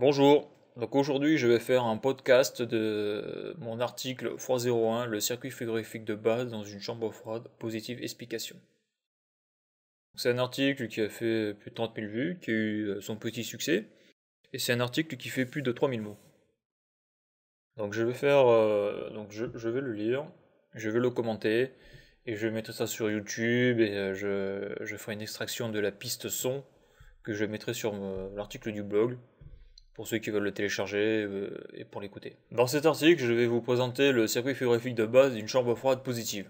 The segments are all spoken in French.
Bonjour, donc aujourd'hui je vais faire un podcast de mon article 301, le circuit frigorifique de base dans une chambre froide, positive explication. C'est un article qui a fait plus de 30 000 vues, qui a eu euh, son petit succès, et c'est un article qui fait plus de 3000 mots. Donc je vais faire, euh, donc je, vais le lire, je vais le commenter, et je vais mettre ça sur YouTube, et euh, je ferai une extraction de la piste son que je mettrai sur l'article du blog pour ceux qui veulent le télécharger euh, et pour l'écouter. Dans cet article, je vais vous présenter le circuit frigorifique de base d'une chambre froide positive.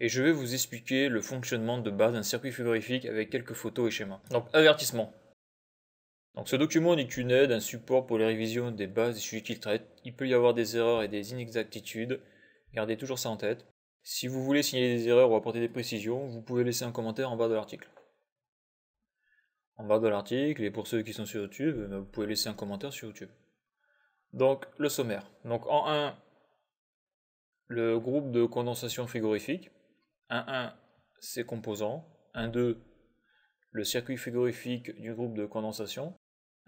Et je vais vous expliquer le fonctionnement de base d'un circuit frigorifique avec quelques photos et schémas. Donc avertissement. Donc ce document n'est qu'une aide, un support pour les révisions des bases des sujets qu'il traite. Il peut y avoir des erreurs et des inexactitudes. Gardez toujours ça en tête. Si vous voulez signaler des erreurs ou apporter des précisions, vous pouvez laisser un commentaire en bas de l'article en bas de l'article. Et pour ceux qui sont sur YouTube, euh, vous pouvez laisser un commentaire sur YouTube. Donc, le sommaire. Donc, en 1, le groupe de condensation frigorifique. 1-1, ses composants. 1-2, le circuit frigorifique du groupe de condensation.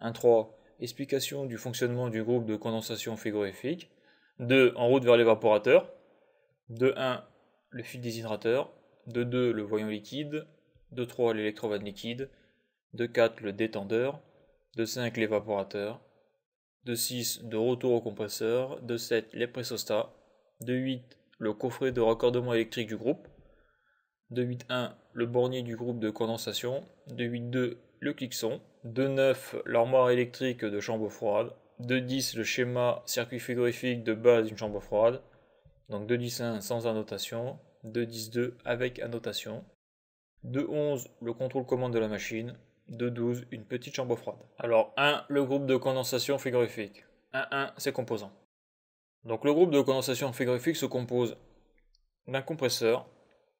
1-3, explication du fonctionnement du groupe de condensation frigorifique. 2, en route vers l'évaporateur. 2-1, le fil déshydrateur. 2-2, le voyant liquide. 2.3, 3 l'électrovanne liquide de 4 le détendeur, de 5 l'évaporateur, de 6 de retour au compresseur, de 7 les pressostats, de 8 le coffret de raccordement électrique du groupe, de 8.1 le bornier du groupe de condensation, de 8.2 le son, de 9 l'armoire électrique de chambre froide, de 10 le schéma circuit frigorifique de base d'une chambre froide, donc 2.10.1 sans annotation, 2.10.2 avec annotation, de 11 le contrôle commande de la machine, de 12, une petite chambre froide. Alors 1, le groupe de condensation frigorifique. 1-1, ses composants. Donc le groupe de condensation frigorifique se compose d'un compresseur,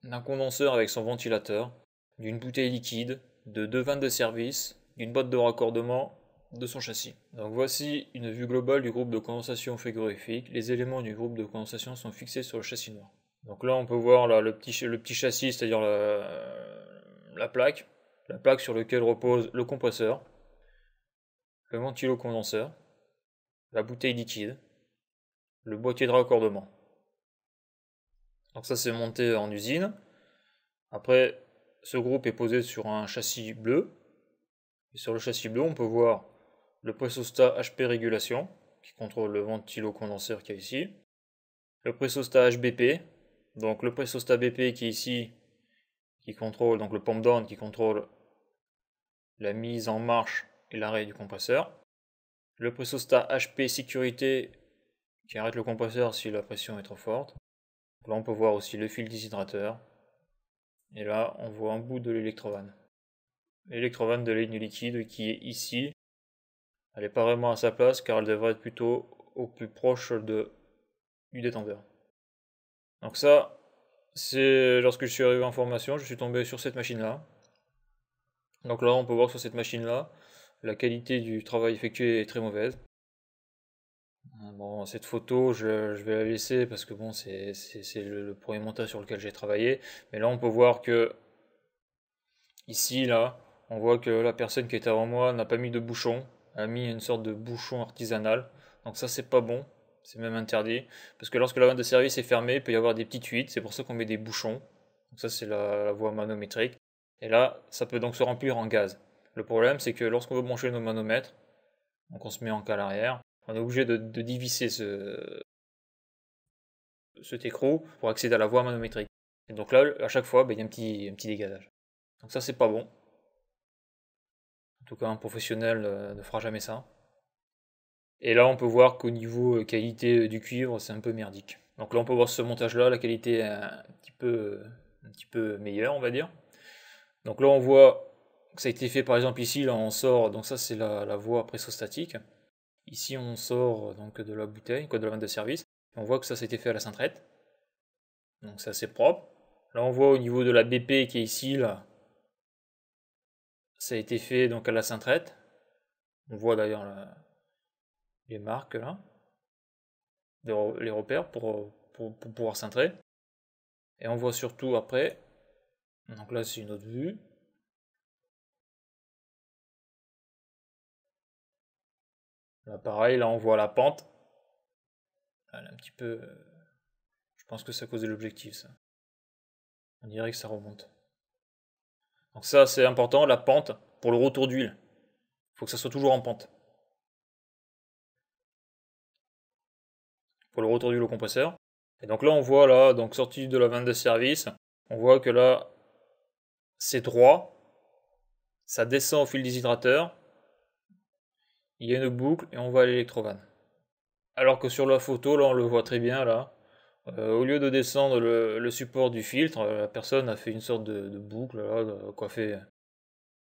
d'un condenseur avec son ventilateur, d'une bouteille liquide, de deux vannes de service, d'une boîte de raccordement, de son châssis. Donc voici une vue globale du groupe de condensation frigorifique. Les éléments du groupe de condensation sont fixés sur le châssis noir. Donc là on peut voir là, le, petit, châssis, c'est-à-dire la plaque, la plaque sur laquelle repose le compresseur, le ventilo-condenseur, la bouteille liquide, le boîtier de raccordement. Donc ça c'est monté en usine. Après, ce groupe est posé sur un châssis bleu. Et sur le châssis bleu, on peut voir le pressostat HP Régulation, qui contrôle le ventilocondenseur qui est ici. Le pressostat HBP, donc le pressostat BP qui est ici, qui contrôle, donc le pump down qui contrôle la mise en marche et l'arrêt du compresseur. Le pressostat HP sécurité qui arrête le compresseur si la pression est trop forte. Là, on peut voir aussi le fil déshydrateur. Et là, on voit un bout de l'électrovanne. L'électrovanne de ligne liquide qui est ici. Elle n'est pas vraiment à sa place car elle devrait être plutôt au plus proche de, du détendeur. Donc ça, c'est lorsque je suis arrivé en formation, je suis tombé sur cette machine-là. Donc là, on peut voir sur cette machine-là, la qualité du travail effectué est très mauvaise. Euh, bon, cette photo, je, vais la laisser parce que bon, c'est le, premier montage sur lequel j'ai travaillé. Mais là, on peut voir que ici, là, on voit que la personne qui était avant moi n'a pas mis de bouchon, a mis une sorte de bouchon artisanal. Donc ça, c'est pas bon, c'est même interdit parce que lorsque la vente de service est fermée, il peut y avoir des petites fuites. C'est pour ça qu'on met des bouchons. Donc ça, c'est la voie manométrique. Et là, ça peut donc se remplir en gaz. Le problème, c'est que lorsqu'on veut brancher nos manomètres, donc on se met en cale arrière, on est obligé de, diviser ce, cet écrou pour accéder à la voie manométrique. Et donc là, à chaque fois, ben, il y a un petit, un dégazage. Donc ça, c'est pas bon. En tout cas, un professionnel euh, ne fera jamais ça. Et là, on peut voir qu'au niveau euh, qualité euh, du cuivre, c'est un peu merdique. Donc là, on peut voir ce montage-là, la qualité est un petit peu, un petit peu meilleure, on va dire. Donc là, on voit que ça a été fait par exemple ici, là on sort, donc ça c'est la, la voie pressostatique. Ici on sort donc de la bouteille, quoi, de la vente de service. On voit que ça a été fait à la cintrette. Donc c'est assez propre. Là on voit au niveau de la BP qui est ici, là, ça a été fait donc à la cintrette. On voit d'ailleurs les marques là, les repères pour, pour, pour pouvoir cintrer. Et on voit surtout après donc là, c'est une autre vue. Là, pareil, là, on voit la pente. Elle est un petit peu... Euh, je pense que ça de l'objectif, ça. On dirait que ça remonte. Donc ça, c'est important, la pente, pour le retour d'huile. Il faut que ça soit toujours en pente. Pour le retour d'huile au compresseur. Et donc là, on voit, là, donc sortie de la vanne de service, on voit que là, c'est droit, ça descend au fil des hydrateurs. il y a une boucle et on voit l'électrovanne. Alors que sur la photo, là on le voit très bien, là, euh, au lieu de descendre le, support du filtre, euh, la personne a fait une sorte de, boucle, là, coiffée,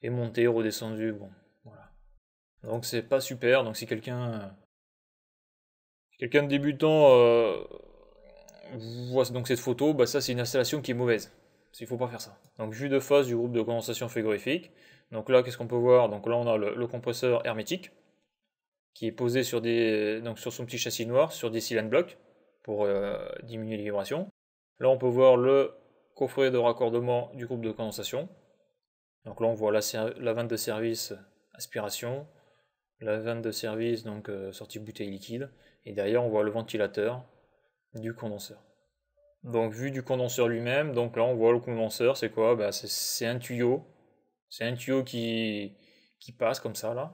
et montée, redescendue, bon, voilà. Donc c'est pas super, donc si quelqu'un quelqu'un de débutant euh, voit donc cette photo, bah ça c'est une installation qui est mauvaise. Il ne faut pas faire ça. Donc vue de face du groupe de condensation frigorifique. Donc là, qu'est-ce qu'on peut voir Donc là, on a le, compresseur hermétique qui est posé sur, des, donc sur son petit châssis noir, sur des cylindres blocs pour euh, diminuer les vibrations. Là, on peut voir le coffret de raccordement du groupe de condensation. Donc là, on voit la, vente de service aspiration, la vente de service donc euh, sortie bouteille liquide, et derrière, on voit le ventilateur du condenseur. Donc vu du condenseur lui-même, donc là on voit le condenseur, c'est quoi bah, C'est un tuyau. C'est un tuyau qui, qui passe comme ça là.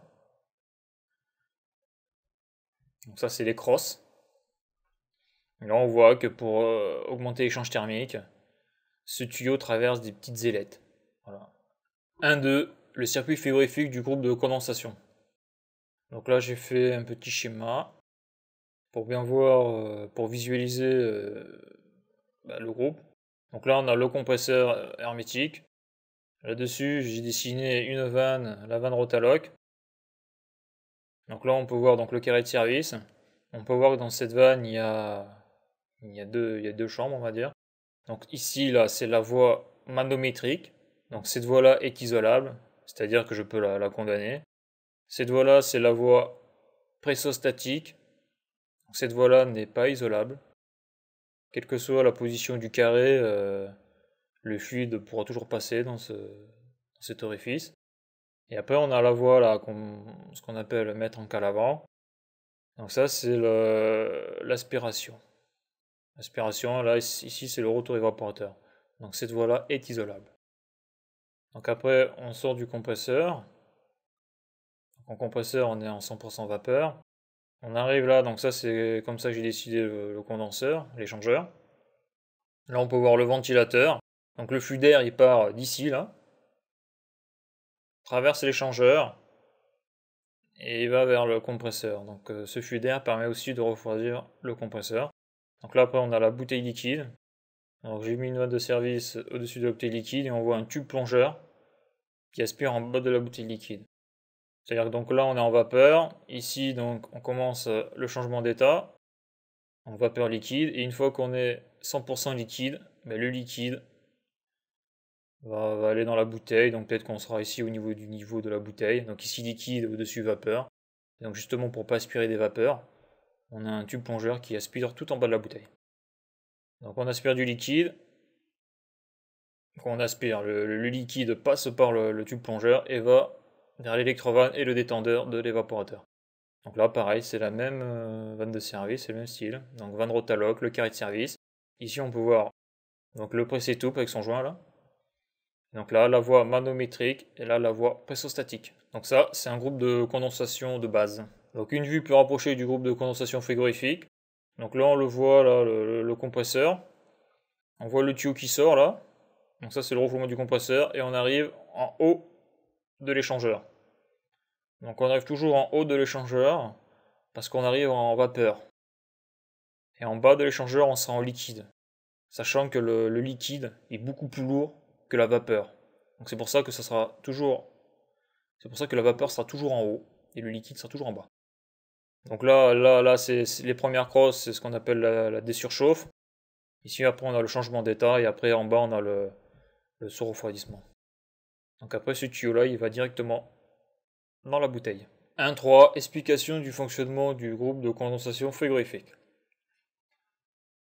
Donc ça c'est les crosses. Et là on voit que pour euh, augmenter l'échange thermique, ce tuyau traverse des petites ailettes. Voilà. 1, 2, le circuit fébrifique du groupe de condensation. Donc là j'ai fait un petit schéma pour bien voir, euh, pour visualiser euh, bah, le groupe. Donc là, on a le compresseur euh, hermétique. Là-dessus, j'ai dessiné une vanne, la vanne Rotaloc. Donc là, on peut voir donc, le carré de service. On peut voir que dans cette vanne, il y a, deux, chambres, on va dire. Donc ici, là, c'est la voie manométrique. Donc cette voie-là est isolable, c'est-à-dire que je peux la, condamner. Cette voie-là, c'est la voie pressostatique. cette voie-là n'est pas isolable quelle que soit la position du carré, euh, le fluide pourra toujours passer dans, ce, cet orifice. Et après, on a la voie, là, ce qu'on appelle mettre en calavant. Donc ça, c'est l'aspiration. L'aspiration, là, ici, c'est le retour évaporateur. Donc cette voie-là est isolable. Donc après, on sort du compresseur. en compresseur, on est en 100% vapeur. On arrive là, donc ça c'est comme ça que j'ai décidé le, condenseur, l'échangeur. Là on peut voir le ventilateur. Donc le flux d'air il part d'ici là, traverse l'échangeur et il va vers le compresseur. Donc euh, ce flux d'air permet aussi de refroidir le compresseur. Donc là après on a la bouteille liquide. Donc j'ai mis une note de service au-dessus de la bouteille liquide et on voit un tube plongeur qui aspire en bas de la bouteille liquide. C'est-à-dire que donc là, on est en vapeur. Ici, donc, on commence euh, le changement d'état. en vapeur liquide. Et une fois qu'on est 100% liquide, mais ben, le liquide va, aller dans la bouteille. Donc peut-être qu'on sera ici au niveau du niveau de la bouteille. Donc ici, liquide, au-dessus, vapeur. donc justement, pour ne pas aspirer des vapeurs, on a un tube plongeur qui aspire tout en bas de la bouteille. Donc on aspire du liquide. Donc on aspire, le, liquide passe par le tube plongeur et va vers l'électrovanne et le détendeur de l'évaporateur. Donc là, pareil, c'est la même euh, vanne de service, c'est le même style. Donc vanne rotaloc, le carré de service. Ici, on peut voir donc, le pressé tout avec son joint là. Donc là, la voie manométrique et là, la voie pressostatique. Donc ça, c'est un groupe de condensation de base. Donc une vue plus rapprochée du groupe de condensation frigorifique. Donc là, on le voit, là, le, le compresseur. On voit le tuyau qui sort là. Donc ça, c'est le refoulement du compresseur. Et on arrive en haut de l'échangeur. Donc on arrive toujours en haut de l'échangeur parce qu'on arrive en vapeur. Et en bas de l'échangeur, on sera en liquide. Sachant que le, liquide est beaucoup plus lourd que la vapeur. Donc c'est pour ça que ça sera toujours. C'est pour ça que la vapeur sera toujours en haut et le liquide sera toujours en bas. Donc là, là, là, c'est les premières crosses, c'est ce qu'on appelle la, désurchauffe. Ici, après, on a le changement d'état et après, en bas, on a le, le refroidissement Donc après, ce tuyau-là, il va directement dans la bouteille. 1.3 Explication du fonctionnement du groupe de condensation frigorifique.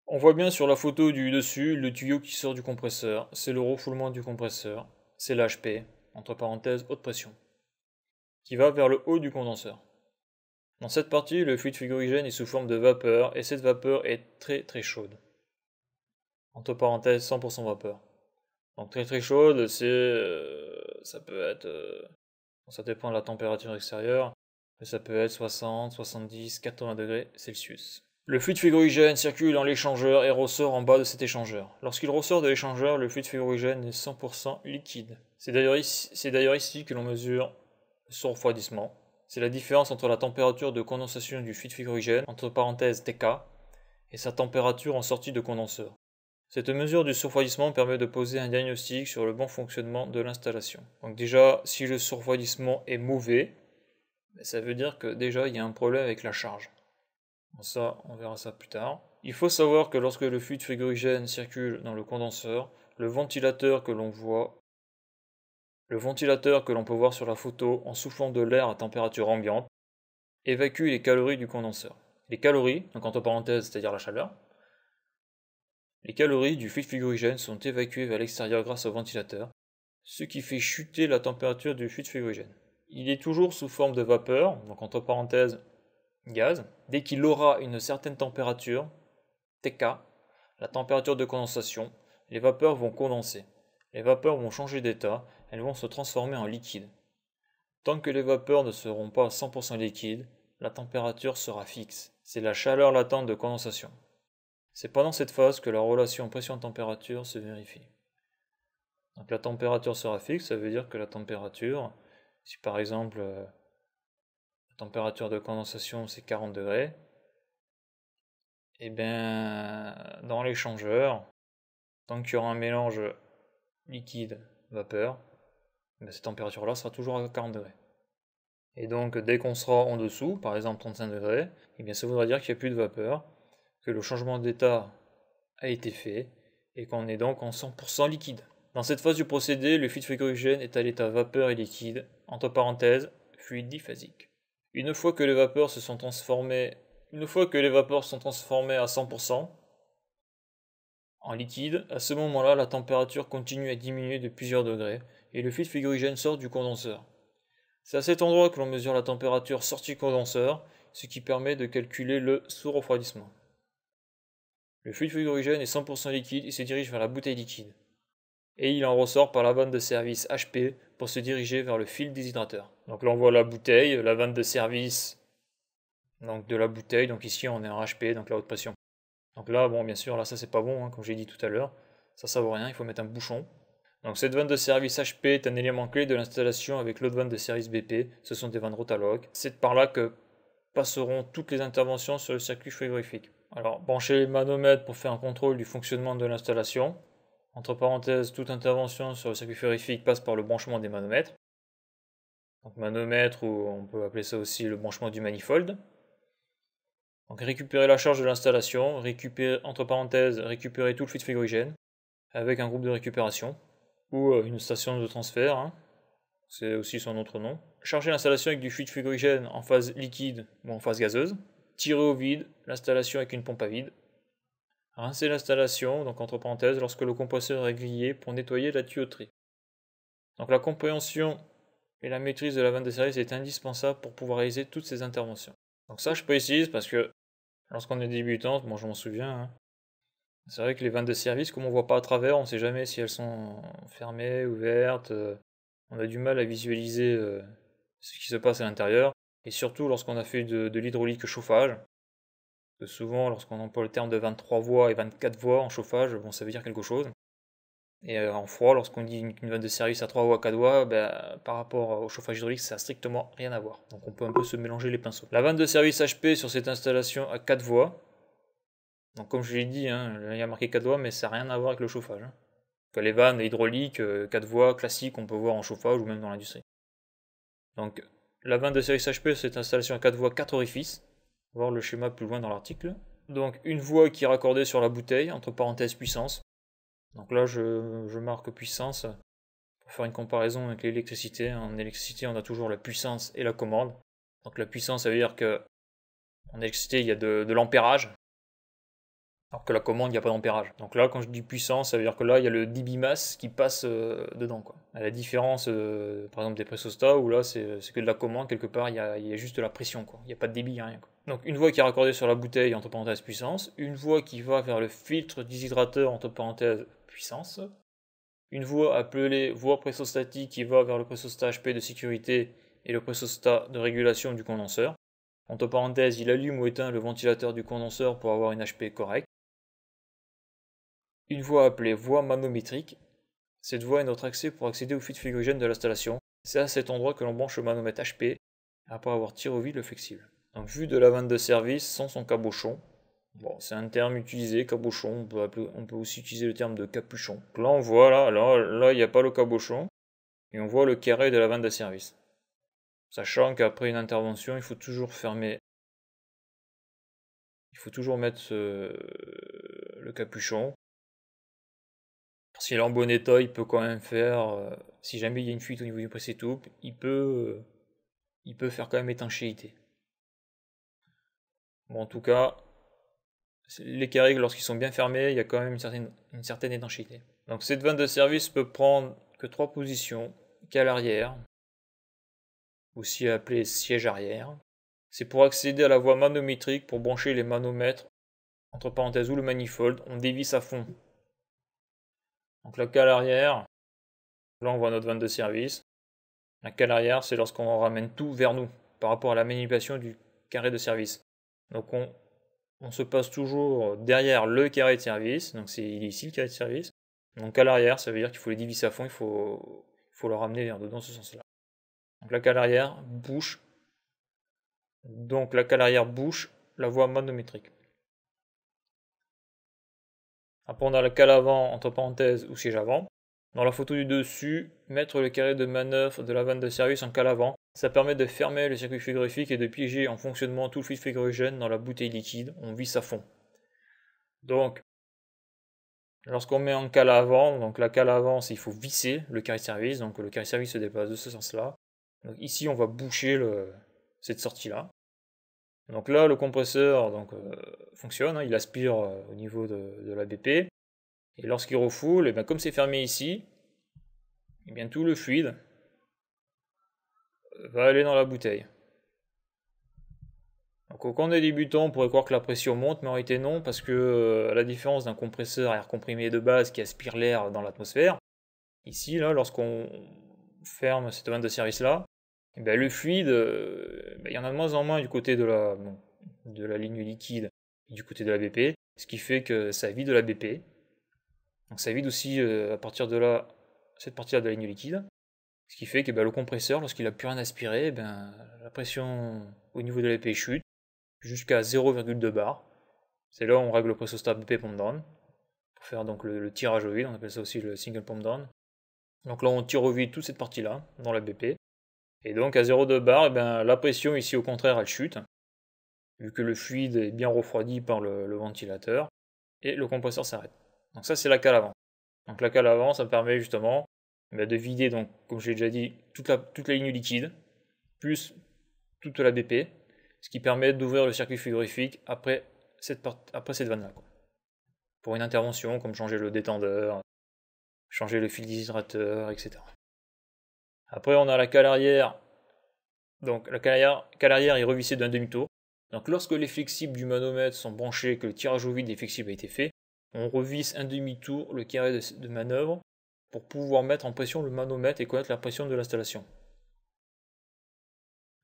On voit bien sur la photo du dessus le tuyau qui sort du compresseur, c'est le refoulement du compresseur, c'est l'HP, entre parenthèses haute pression, qui va vers le haut du condenseur. Dans cette partie, le fluide frigorigène est sous forme de vapeur et cette vapeur est très très chaude. Entre parenthèses 100% vapeur. Donc très très chaude, c'est euh, ça peut être euh, ça dépend de la température extérieure, mais ça peut être 60, 70, 80 degrés Celsius. Le fluide frigorigène circule dans l'échangeur et ressort en bas de cet échangeur. Lorsqu'il ressort de l'échangeur, le fluide frigorigène est 100% liquide. C'est d'ailleurs ici, que l'on mesure son refroidissement. C'est la différence entre la température de condensation du fluide frigorigène, entre parenthèses TK, et sa température en sortie de condenseur. Cette mesure du surfroidissement permet de poser un diagnostic sur le bon fonctionnement de l'installation. Donc déjà, si le surfroidissement est mauvais, ben, ça veut dire que déjà il y a un problème avec la charge. ça, on verra ça plus tard. Il faut savoir que lorsque le fluide frigorigène circule dans le condenseur, le ventilateur que l'on voit, le ventilateur que l'on peut voir sur la photo en soufflant de l'air à température ambiante, évacue les calories du condenseur. Les calories, donc entre parenthèses, c'est-à-dire la chaleur, les calories du fluide fluorigène sont évacuées vers l'extérieur grâce au ventilateur, ce qui fait chuter la température du fluide fluorigène. Il est toujours sous forme de vapeur, donc entre parenthèses gaz. Dès qu'il aura une certaine température, TK, la température de condensation, les vapeurs vont condenser. Les vapeurs vont changer d'état, elles vont se transformer en liquide. Tant que les vapeurs ne seront pas 100% liquides, la température sera fixe. C'est la chaleur latente de condensation. C'est pendant cette phase que la relation pression-température se vérifie. Donc la température sera fixe, ça veut dire que la température, si par exemple euh, la température de condensation c'est 40 degrés, et eh bien dans l'échangeur, tant qu'il y aura un mélange liquide-vapeur, eh cette température-là sera toujours à 40 degrés. Et donc dès qu'on sera en dessous, par exemple 35 degrés, et eh bien ça voudra dire qu'il n'y a plus de vapeur, que le changement d'état a été fait et qu'on est donc en 100% liquide. Dans cette phase du procédé, le fluide frigorigène est à l'état vapeur et liquide, entre parenthèses, fluide diphasique. Une fois que les vapeurs se sont transformées, une fois que les vapeurs sont transformées à 100% en liquide, à ce moment-là, la température continue à diminuer de plusieurs degrés et le fluide frigorigène sort du condenseur. C'est à cet endroit que l'on mesure la température sortie condenseur, ce qui permet de calculer le sous-refroidissement. Le fluide frigorigène est 100% liquide et se dirige vers la bouteille liquide. Et il en ressort par la vanne de service HP pour se diriger vers le fil déshydrateur. Donc là on voit la bouteille, la vanne de service donc de la bouteille. Donc ici on est en HP, donc la haute pression. Donc là, bon bien sûr, là ça c'est pas bon, hein, comme j'ai dit tout à l'heure. Ça ça vaut rien, il faut mettre un bouchon. Donc cette vanne de service HP est un élément clé de l'installation avec l'autre vanne de service BP. Ce sont des vannes Rotalock. C'est par là que passeront toutes les interventions sur le circuit frigorifique. Alors, brancher les manomètres pour faire un contrôle du fonctionnement de l'installation. Entre parenthèses, toute intervention sur le circuit ferrifique passe par le branchement des manomètres. Donc manomètre, ou on peut appeler ça aussi le branchement du manifold. Donc récupérer la charge de l'installation, récupérer, entre parenthèses, récupérer tout le fluide frigorigène avec un groupe de récupération ou euh, une station de transfert, hein. c'est aussi son autre nom. Charger l'installation avec du fluide frigorigène en phase liquide ou en phase gazeuse tirer au vide l'installation avec une pompe à vide, rincer l'installation, donc entre parenthèses, lorsque le compresseur est grillé pour nettoyer la tuyauterie. Donc la compréhension et la maîtrise de la vanne de service est indispensable pour pouvoir réaliser toutes ces interventions. Donc ça je précise parce que lorsqu'on est débutant, bon je m'en souviens, hein, c'est vrai que les vannes de service, comme on ne voit pas à travers, on ne sait jamais si elles sont fermées, ouvertes, euh, on a du mal à visualiser euh, ce qui se passe à l'intérieur et surtout lorsqu'on a fait de, l'hydraulique chauffage. souvent, lorsqu'on emploie le terme de 23 voies et 24 voies en chauffage, bon, ça veut dire quelque chose. Et euh, en froid, lorsqu'on dit une vanne de service à 3 voies à 4 voies, ben par rapport au chauffage hydraulique, ça n'a strictement rien à voir. Donc on peut un peu se mélanger les pinceaux. La vanne de service HP sur cette installation à 4 voies. Donc comme je l'ai dit, hein, il y a marqué 4 voies, mais ça n'a rien à voir avec le chauffage. Hein. Que les vannes hydrauliques, 4 euh, voies classiques, on peut voir en chauffage ou même dans l'industrie. Donc la 22 série HP, e, c'est installation à 4 voies, 4 orifices. voir le schéma plus loin dans l'article. Donc une voie qui est raccordée sur la bouteille, entre parenthèses puissance. Donc là, je, marque puissance pour faire une comparaison avec l'électricité. En électricité, on a toujours la puissance et la commande. Donc la puissance, ça veut dire que en électricité, il y a de, de l'ampérage que la commande, il n'y a pas d'ampérage. Donc là, quand je dis puissance, ça veut dire que là, il y a le débit mass qui passe euh, dedans. Quoi. À la différence, euh, par exemple, des pressostats, où là, euh, c'est que de la commande, quelque part, il y a, juste la pression. Il n'y a pas de débit, il n'y a rien. Donc une voie qui est raccordée sur la bouteille, entre parenthèses puissance, une voie qui va vers le filtre déshydrateur, entre parenthèses puissance, une voie appelée voie pressostatique qui va vers le pressostat HP de sécurité et le pressostat de régulation du condenseur. Entre parenthèses, il allume ou éteint le ventilateur du condenseur pour avoir une HP correcte. Une voie appelée voie manométrique. Cette voie est notre accès pour accéder au fluide fluorogène de l'installation. C'est à cet endroit que l'on branche le manomètre HP après avoir tiré au vide le flexible. en vue de la vanne de service sans son cabochon. Bon, c'est un terme utilisé, cabochon. On peut, aussi utiliser le terme de capuchon. là, on voit, là, là, il n'y a pas le cabochon. Et on voit le carré de la vanne de service. Sachant qu'après une intervention, il faut toujours fermer. Il faut toujours mettre euh, le capuchon parce qu'il est en bon état, il peut quand même faire. Euh, si jamais il y a une fuite au niveau du précétoupe, il peut, euh, il peut faire quand même étanchéité. Bon, en tout cas, les carrés, lorsqu'ils sont bien fermés, il y a quand même une certaine, étanchéité. Donc cette vanne de service peut prendre que trois positions, qu'à l'arrière, aussi appelée siège arrière. C'est pour accéder à la voie manométrique pour brancher les manomètres, entre parenthèses ou le manifold, on dévisse à fond donc la cale arrière, là on voit notre vanne de service. La cale arrière, c'est lorsqu'on ramène tout vers nous par rapport à la manipulation du carré de service. Donc on, se passe toujours derrière le carré de service. Donc c'est ici le carré de service. Donc à l'arrière, ça veut dire qu'il faut les diviser à fond, il faut, le ramener vers dans ce sens-là. Donc la cale arrière, bouche. Donc la cale arrière, bouche, la voie manométrique on a le cale avant entre parenthèses ou siège avant. Dans la photo du dessus, mettre le carré de manœuvre de la vanne de service en cale avant. Ça permet de fermer le circuit frigorifique et de piéger en fonctionnement tout le fluide frigorigène dans la bouteille liquide. On visse à fond. Donc, lorsqu'on met en cale avant, donc la cale avant, il faut visser le carré de service. Donc le carré de service se déplace de ce sens-là. Donc ici, on va boucher cette sortie-là. Donc là, le compresseur donc, euh, fonctionne, hein, il aspire euh, au niveau de, de, la BP. Et lorsqu'il refoule, et ben, comme c'est fermé ici, et eh bien, tout le fluide va aller dans la bouteille. Donc au on des débutants, on pourrait croire que la pression monte, mais en réalité non, parce que euh, la différence d'un compresseur à air comprimé de base qui aspire l'air dans l'atmosphère, ici, là, lorsqu'on ferme cette vanne de service là, ben, le fluide, euh, ben, il y en a de moins en moins du côté de la, de la ligne liquide et du côté de la BP, ce qui fait que ça vide de la BP. Donc ça vide aussi euh, à partir de là cette partie-là de la ligne liquide, ce qui fait que ben, le compresseur, lorsqu'il n'a plus rien aspiré, eh ben, la pression au niveau de la BP chute jusqu'à 0,2 bar. C'est là où on règle le pressostat BP pump down pour faire donc le, le tirage au vide, on appelle ça aussi le single pump down. Donc là on tire au vide toute cette partie-là dans la BP et donc à 0,2 bar, eh ben, la pression ici au contraire elle chute, vu que le fluide est bien refroidi par le, ventilateur, et le compresseur s'arrête. Donc ça c'est la cale avant. Donc la cale avant, ça permet justement eh ben, de vider, donc comme j'ai déjà dit, toute la, toute la ligne liquide, plus toute la BP, ce qui permet d'ouvrir le circuit frigorifique après cette, après cette vanne-là. Pour une intervention comme changer le détendeur, changer le fil d'hydrateur, etc. Après, on a la cale arrière. Donc, la cale arrière, est revissée d'un demi-tour. Donc, lorsque les flexibles du manomètre sont branchés, et que le tirage au vide des flexibles a été fait, on revisse un demi-tour le carré de, manœuvre pour pouvoir mettre en pression le manomètre et connaître la pression de l'installation.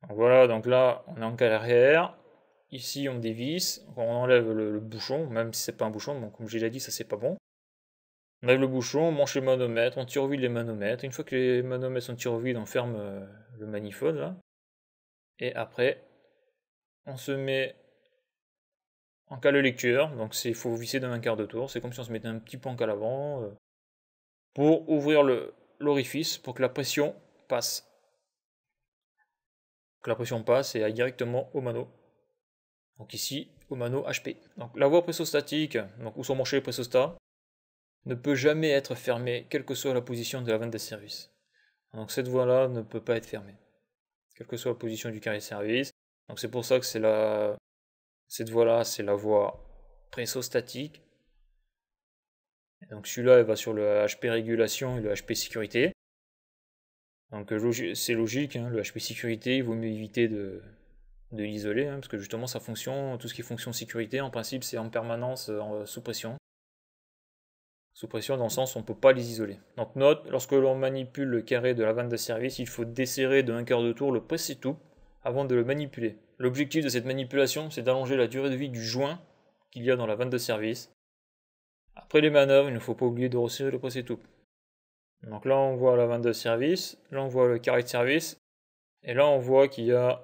voilà, donc là, on est en cale arrière. Ici, on dévisse, on enlève le, bouchon, même si c'est pas un bouchon, donc comme j'ai déjà dit, ça c'est pas bon. On lève le bouchon, on mange les manomètres, on tire au vide les manomètres. Une fois que les manomètres sont tirés au vide, on ferme euh, le manifold. Et après, on se met en cale lecture. Donc il faut visser d'un quart de tour. C'est comme si on se mettait un petit panc à l'avant euh, pour ouvrir l'orifice pour que la pression passe. Que la pression passe et aille directement au mano. Donc ici, au mano HP. Donc la voie pressostatique, donc où sont branchés les pressostats ne peut jamais être fermée, quelle que soit la position de la vente des services. Donc cette voie-là ne peut pas être fermée, quelle que soit la position du carré service. Donc c'est pour ça que c'est la... cette voie-là, c'est la voie presso-statique. Donc celui-là, il va sur le HP régulation et le HP sécurité. Donc c'est logique, hein, le HP sécurité, il vaut mieux éviter de, l'isoler, hein, parce que justement sa fonction, tout ce qui est fonction sécurité, en principe, c'est en permanence euh, sous pression. Sous pression, dans le sens, on ne peut pas les isoler. Donc note, lorsque l'on manipule le carré de la vanne de service, il faut desserrer de un quart de tour le pressé tout avant de le manipuler. L'objectif de cette manipulation, c'est d'allonger la durée de vie du joint qu'il y a dans la vanne de service. Après les manœuvres, il ne faut pas oublier de resserrer le pressé tout. Donc là, on voit la vanne de service, là, on voit le carré de service, et là, on voit qu'il y a,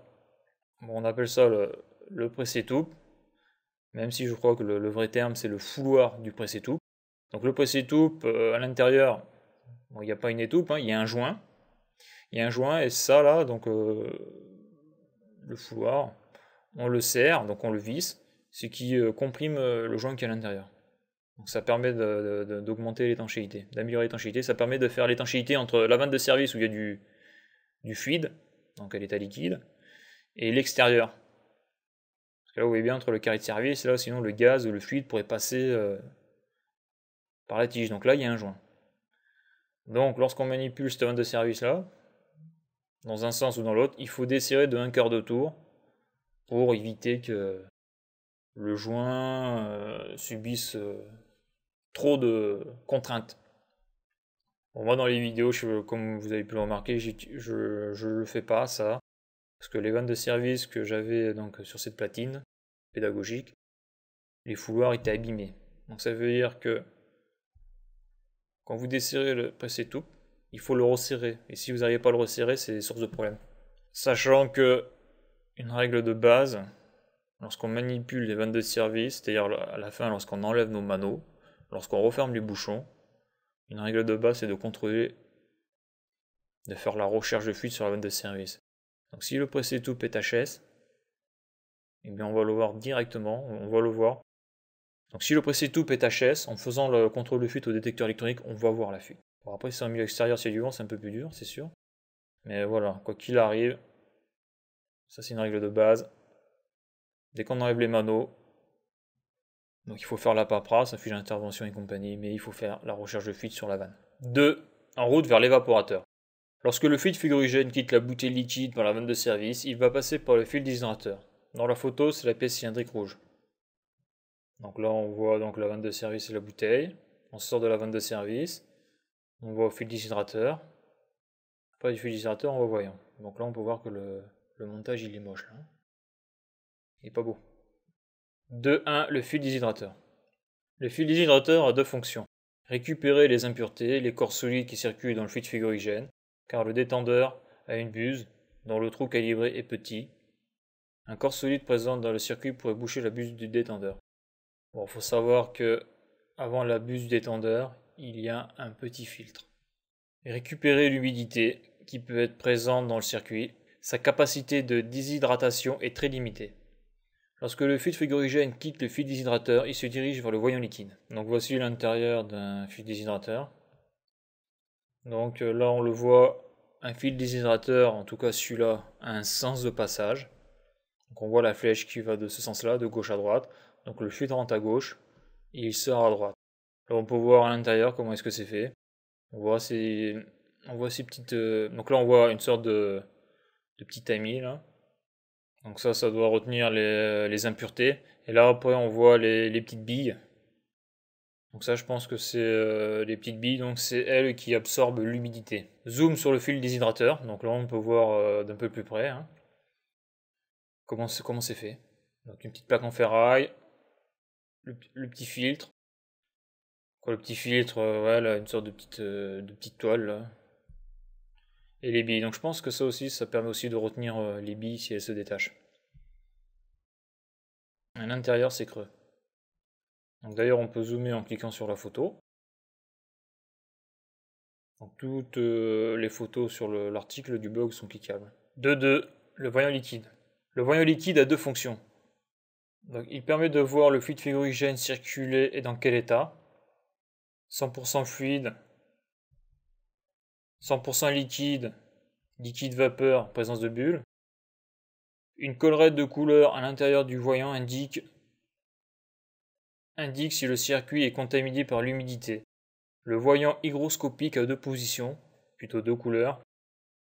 on appelle ça le, le même si je crois que le, vrai terme, c'est le fouloir du pressé tout. Donc le post étoupe, euh, à l'intérieur, il n'y a pas une étoupe, hein, il y a un joint. Il y a un joint et ça là, donc euh, le fouloir, on le serre, donc on le visse, ce qui euh, comprime le joint qui est à l'intérieur. Donc ça permet d'augmenter l'étanchéité, d'améliorer l'étanchéité. Ça permet de faire l'étanchéité entre la vanne de service où il y a du, du fluide, donc elle est à liquide, et l'extérieur. Parce que là, vous voyez bien entre le carré de service, là, sinon le gaz ou le fluide pourrait passer par la tige. Donc là, il y a un joint. Donc lorsqu'on manipule cette vanne de service là, dans un sens ou dans l'autre, il faut desserrer de un quart de tour pour éviter que le joint euh, subisse euh, trop de contraintes. moi dans les vidéos, je, comme vous avez pu le remarquer, je, ne le fais pas ça. Parce que les vannes de service que j'avais donc sur cette platine pédagogique, les fouloirs étaient abîmés. Donc ça veut dire que quand vous desserrez le pressé tout, il faut le resserrer. Et si vous n'arrivez pas à le resserrer, c'est source de problème. Sachant que une règle de base, lorsqu'on manipule les de service, c'est-à-dire à la fin lorsqu'on enlève nos manos, lorsqu'on referme les bouchons, une règle de base c'est de contrôler, de faire la recherche de fuite sur la de service. Donc si le pressé tout est HS, eh bien on va le voir directement, on va le voir donc si le précis tout est HS, en faisant le contrôle de fuite au détecteur électronique, on va voir la fuite. après, si c'est un milieu extérieur, s'il y a du vent, c'est un peu plus dur, c'est sûr. Mais voilà, quoi qu'il arrive, ça c'est une règle de base. Dès qu'on enlève les manos, donc il faut faire la paperasse, un fil d'intervention et compagnie, mais il faut faire la recherche de fuite sur la vanne. 2. En route vers l'évaporateur. Lorsque le fuite de quitte la bouteille liquide par la vanne de service, il va passer par le fil d'isolateur. Dans la photo, c'est la pièce cylindrique rouge. Donc là, on voit donc la vanne de service et la bouteille. On sort de la vanne de service. On voit au fil d'hydrateur. Pas du fil d'hydrateur en revoyant. Donc là, on peut voir que le, montage, il est moche. Il n'est pas beau. 1. Le fil d'hydrateur. Le fil d'hydrateur a deux fonctions. Récupérer les impuretés, les corps solides qui circulent dans le de frigorigène, car le détendeur a une buse dont le trou calibré est petit. Un corps solide présent dans le circuit pourrait boucher la buse du détendeur. Il faut savoir que avant la buse du détendeur, il y a un petit filtre. Récupérer l'humidité qui peut être présente dans le circuit, sa capacité de déshydratation est très limitée. Lorsque le filtre frigorigène quitte le fil déshydrateur, il se dirige vers le voyant liquide. Donc voici l'intérieur d'un fil déshydrateur. Donc euh, là on le voit, un filtre déshydrateur, en tout cas celui-là, a un sens de passage. on voit la flèche qui va de ce sens-là, de gauche à droite. Donc le filtre rentre à gauche et il sort à droite. Là, on peut voir à l'intérieur comment est-ce que c'est fait. On voit ces, on voit petites... Euh, donc là on voit une sorte de, de petit timing. Donc ça, ça doit retenir euh, les, impuretés. Et là après on voit les, petites billes. Donc ça je pense que c'est euh, les petites billes, donc c'est elles qui absorbent l'humidité. Zoom sur le fil déshydrateur, donc là on peut voir d'un peu plus près hein, comment c'est fait. Donc une petite plaque en ferraille, le, petit filtre. le petit filtre, voilà, euh, une sorte de petite, euh, de petite toile. Et les billes. Donc je pense que ça aussi, ça permet aussi de retenir euh, les billes si elles se détachent. À l'intérieur, c'est creux. Donc d'ailleurs, on peut zoomer en cliquant sur la photo. Donc toutes les photos sur l'article du blog sont cliquables. 2 Le voyant liquide. Le voyant liquide a deux fonctions il permet de voir le fluide fluorigène circuler et dans quel état. 100% fluide, 100% liquide, liquide vapeur, présence de bulles. Une collerette de couleur à l'intérieur du voyant indique, indique si le circuit est contaminé par l'humidité. Le voyant hygroscopique a deux positions, plutôt deux couleurs.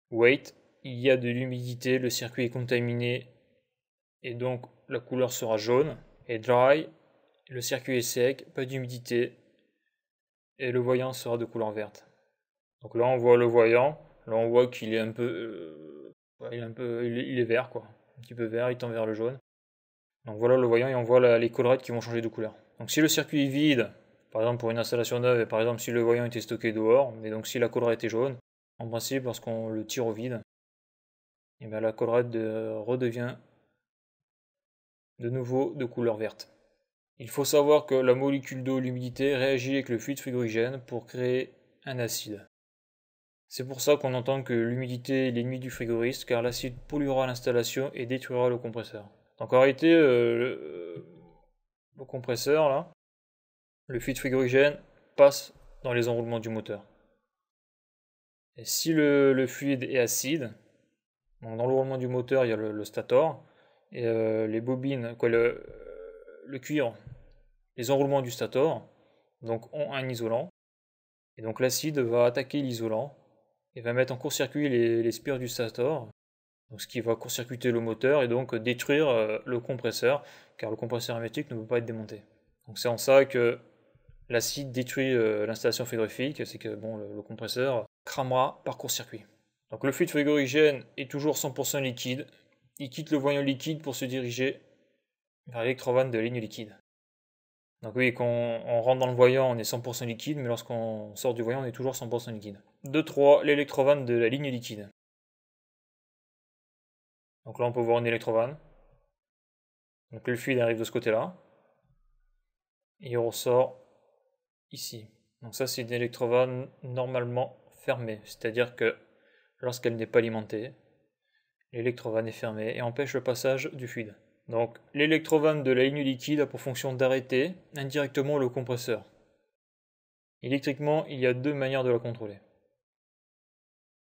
Wait, il y a de l'humidité, le circuit est contaminé et donc la couleur sera jaune et dry, le circuit est sec, pas d'humidité et le voyant sera de couleur verte. Donc là on voit le voyant, là on voit qu'il est un peu, euh, il est un peu, il est, vert quoi, un petit peu vert, il tend vers le jaune. Donc voilà le voyant et on voit les collerettes qui vont changer de couleur. Donc si le circuit est vide, par exemple pour une installation neuve et par exemple si le voyant était stocké dehors, mais donc si la collerette est jaune, en principe lorsqu'on le tire au vide, et eh bien la collerette redevient de nouveau de couleur verte. Il faut savoir que la molécule d'eau l'humidité réagit avec le fluide frigorigène pour créer un acide. C'est pour ça qu'on entend que l'humidité est l'ennemi du frigoriste car l'acide polluera l'installation et détruira le compresseur. Donc en réalité, euh, euh, le, compresseur, là, le fluide frigorigène passe dans les enroulements du moteur. Et si le, fluide est acide, dans l'enroulement du moteur, il y a le stator, euh, les bobines, euh, le, cuir, les enroulements du stator, donc ont un isolant. Et donc l'acide va attaquer l'isolant et va mettre en court-circuit les, spires du stator, ce qui va court-circuiter le moteur et donc détruire euh, le compresseur, car le compresseur hermétique ne peut pas être démonté. Donc c'est en ça que l'acide détruit l'installation frigorifique, c'est que bon, le, le compresseur cramera par court-circuit. Donc le fluide frigorigène est toujours 100% liquide, il quitte le voyant liquide pour se diriger vers l'électrovanne de ligne liquide. Donc oui, quand on rentre dans le voyant, on est 100% liquide, mais lorsqu'on sort du voyant, on est toujours 100% liquide. 2-3, l'électrovanne de la ligne liquide. Donc là, on peut voir une électrovanne. Donc le fluide arrive de ce côté-là. Et on ressort ici. Donc ça, c'est une électrovanne normalement fermée. C'est-à-dire que lorsqu'elle n'est pas alimentée, l'électrovanne est fermée et empêche le passage du fluide. Donc l'électrovanne de la ligne liquide a pour fonction d'arrêter indirectement le compresseur. Électriquement, il y a deux manières de la contrôler.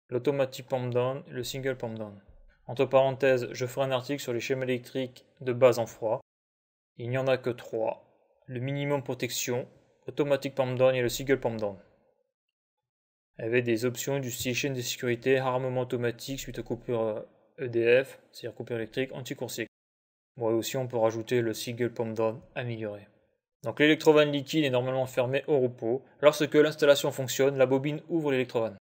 L'automatic pump down et le single pump down. Entre parenthèses, je ferai un article sur les schémas électriques de base en froid. Il n'y en a que trois. Le minimum protection, automatic pump down et le single pump down. Avec des options du style chaîne de sécurité, armement automatique suite à coupure euh, EDF, c'est-à-dire coupure électrique anti anticoursique. Bon, et aussi on peut rajouter le single pump down amélioré. Donc l'électrovanne liquide est normalement fermée au repos. Lorsque l'installation fonctionne, la bobine ouvre l'électrovanne.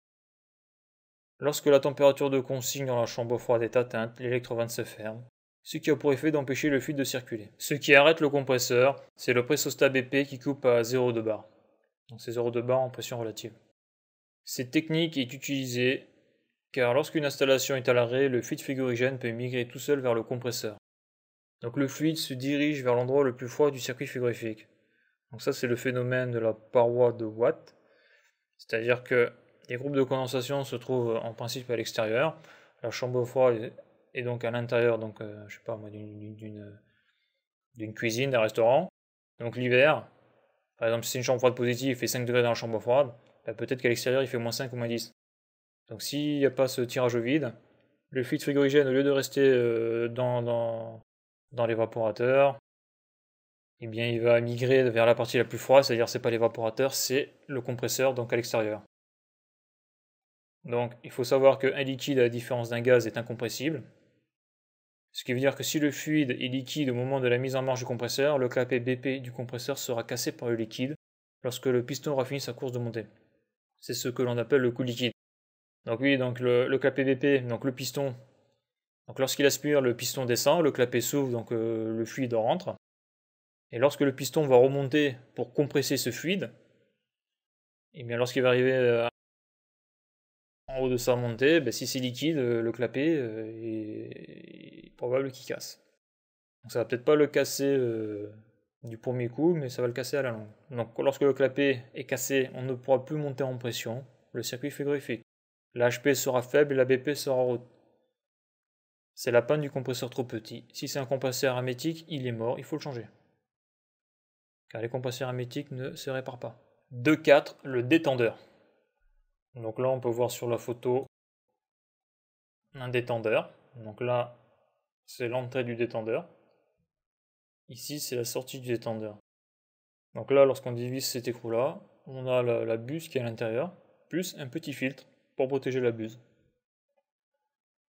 Lorsque la température de consigne dans la chambre froide est atteinte, l'électrovanne se ferme, ce qui a pour effet d'empêcher le fluide de circuler. Ce qui arrête le compresseur, c'est le pressostat BP qui coupe à 0,2 bar. Donc c'est 0,2 bar en pression relative. Cette technique est utilisée car lorsqu'une installation est à l'arrêt, le fluide figurigène peut migrer tout seul vers le compresseur. Donc le fluide se dirige vers l'endroit le plus froid du circuit frigorifique. Donc ça c'est le phénomène de la paroi de Watt, c'est-à-dire que les groupes de condensation se trouvent en principe à l'extérieur, la chambre froide est donc à l'intérieur, donc euh, je sais pas moi euh, d'une cuisine, d'un restaurant. Donc l'hiver, par exemple si une chambre froide positive fait 5 degrés dans la chambre froide, bah, peut-être qu'à l'extérieur il fait moins 5 ou moins 10. Donc s'il n'y a pas ce tirage au vide, le fluide frigorigène, au lieu de rester euh, dans, l'évaporateur, eh bien, il va migrer vers la partie la plus froide, c'est-à-dire c'est pas l'évaporateur, c'est le compresseur, donc à l'extérieur. Donc il faut savoir qu'un liquide, à la différence d'un gaz, est incompressible. Ce qui veut dire que si le fluide est liquide au moment de la mise en marche du compresseur, le clapet BP du compresseur sera cassé par le liquide lorsque le piston aura fini sa course de montée. C'est ce que l'on appelle le coup liquide. Donc oui, donc le, le clapet BP, donc le piston. Donc lorsqu'il aspire, le piston descend, le clapet s'ouvre, donc euh, le fluide rentre. Et lorsque le piston va remonter pour compresser ce fluide, et eh bien lorsqu'il va arriver euh, en haut de sa montée, ben, si c'est liquide, euh, le clapet est, probable qu'il casse. Donc ça va peut-être pas le casser du premier coup, mais ça va le casser à la longue. Donc lorsque le clapet est cassé, on ne pourra plus monter en pression, le circuit frigorifique l'HP sera faible et la BP sera haute. C'est la panne du compresseur trop petit. Si c'est un compresseur hermétique, il est mort, il faut le changer. Car les compresseurs amétiques ne se réparent pas. 4, le détendeur. Donc là, on peut voir sur la photo un détendeur. Donc là, c'est l'entrée du détendeur. Ici, c'est la sortie du détendeur. Donc là, lorsqu'on divise cet écrou-là, on a la, la buse qui est à l'intérieur, plus un petit filtre pour protéger la buse.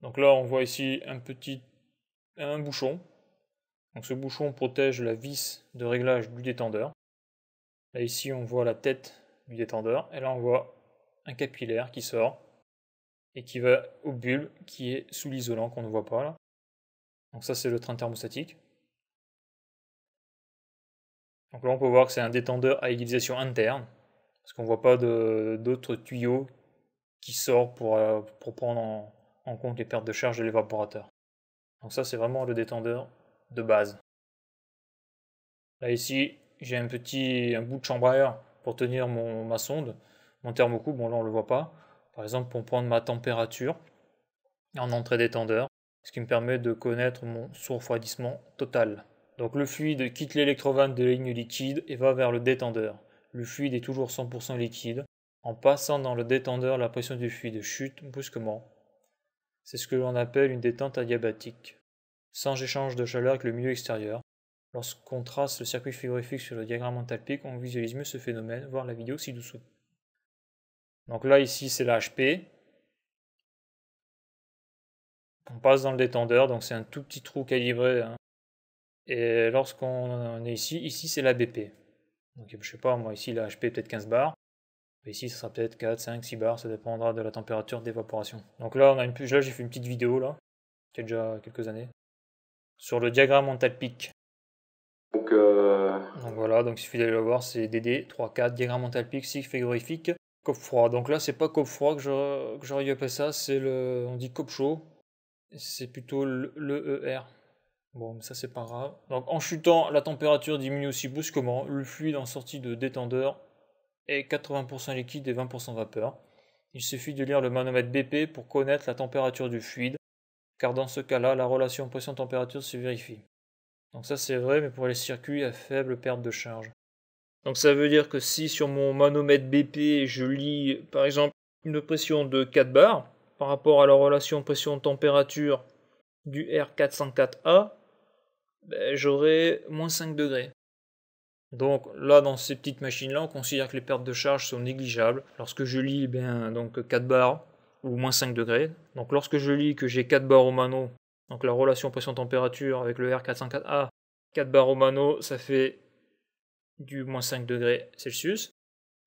Donc là, on voit ici un petit un bouchon. Donc ce bouchon protège la vis de réglage du détendeur. Là ici, on voit la tête du détendeur et là on voit un capillaire qui sort et qui va au bulbe qui est sous l'isolant qu'on ne voit pas là. Donc ça, c'est le train thermostatique. Donc là, on peut voir que c'est un détendeur à égalisation interne parce qu'on voit pas d'autres tuyaux qui sort pour, euh, prendre en, compte les pertes de charge de l'évaporateur. Donc ça c'est vraiment le détendeur de base. Là ici j'ai un petit bout de chambre air pour tenir mon, ma sonde, mon thermocouple, bon là on le voit pas. Par exemple pour prendre ma température en entrée détendeur, ce qui me permet de connaître mon sous total. Donc le fluide quitte l'électrovanne de la ligne liquide et va vers le détendeur. Le fluide est toujours 100% liquide, en passant dans le détendeur la pression du fluide chute brusquement. C'est ce que l'on appelle une détente adiabatique, sans échange de chaleur avec le milieu extérieur. Lorsqu'on trace le circuit frigorifique sur le diagramme entalpique, on visualise mieux ce phénomène, voir la vidéo ci-dessous. Donc là, ici, c'est la HP. On passe dans le détendeur, donc c'est un tout petit trou calibré. Hein. Et lorsqu'on est ici, ici c'est la BP. Donc je sais pas, moi ici la HP peut-être 15 bars. Ici, ça sera peut-être 4, 5, 6 bars, ça dépendra de la température d'évaporation. Donc là, on a une, là j'ai fait une petite vidéo, là, qui a déjà quelques années, sur le diagramme en talpique. Euh, donc, voilà, donc il suffit d'aller le voir, c'est DD 3.4, diagramme en talpique, cycle frigorifique, cope froid. Donc là, c'est pas cope froid que j'aurais dû appeler ça, c'est le, on dit cop chaud, c'est plutôt Le ER. Bon, ça c'est pas grave. Donc en chutant, la température diminue aussi brusquement, le fluide en sortie de détendeur et 80% liquide et 20% vapeur. Il suffit de lire le manomètre BP pour connaître la température du fluide, car dans ce cas-là, la relation pression-température se vérifie. Donc ça c'est vrai, mais pour les circuits à faible perte de charge. Donc ça veut dire que si sur mon manomètre BP, je lis par exemple une pression de 4 bars par rapport à la relation pression-température du R404A, ben, j'aurai moins 5 degrés. Donc là, dans ces petites machines-là, on considère que les pertes de charge sont négligeables. Lorsque je lis eh bien, donc 4 bars ou moins 5 degrés, donc lorsque je lis que j'ai 4 bars au mano, donc la relation pression-température avec le R404A, 4 bars au mano, ça fait du moins 5 degrés Celsius,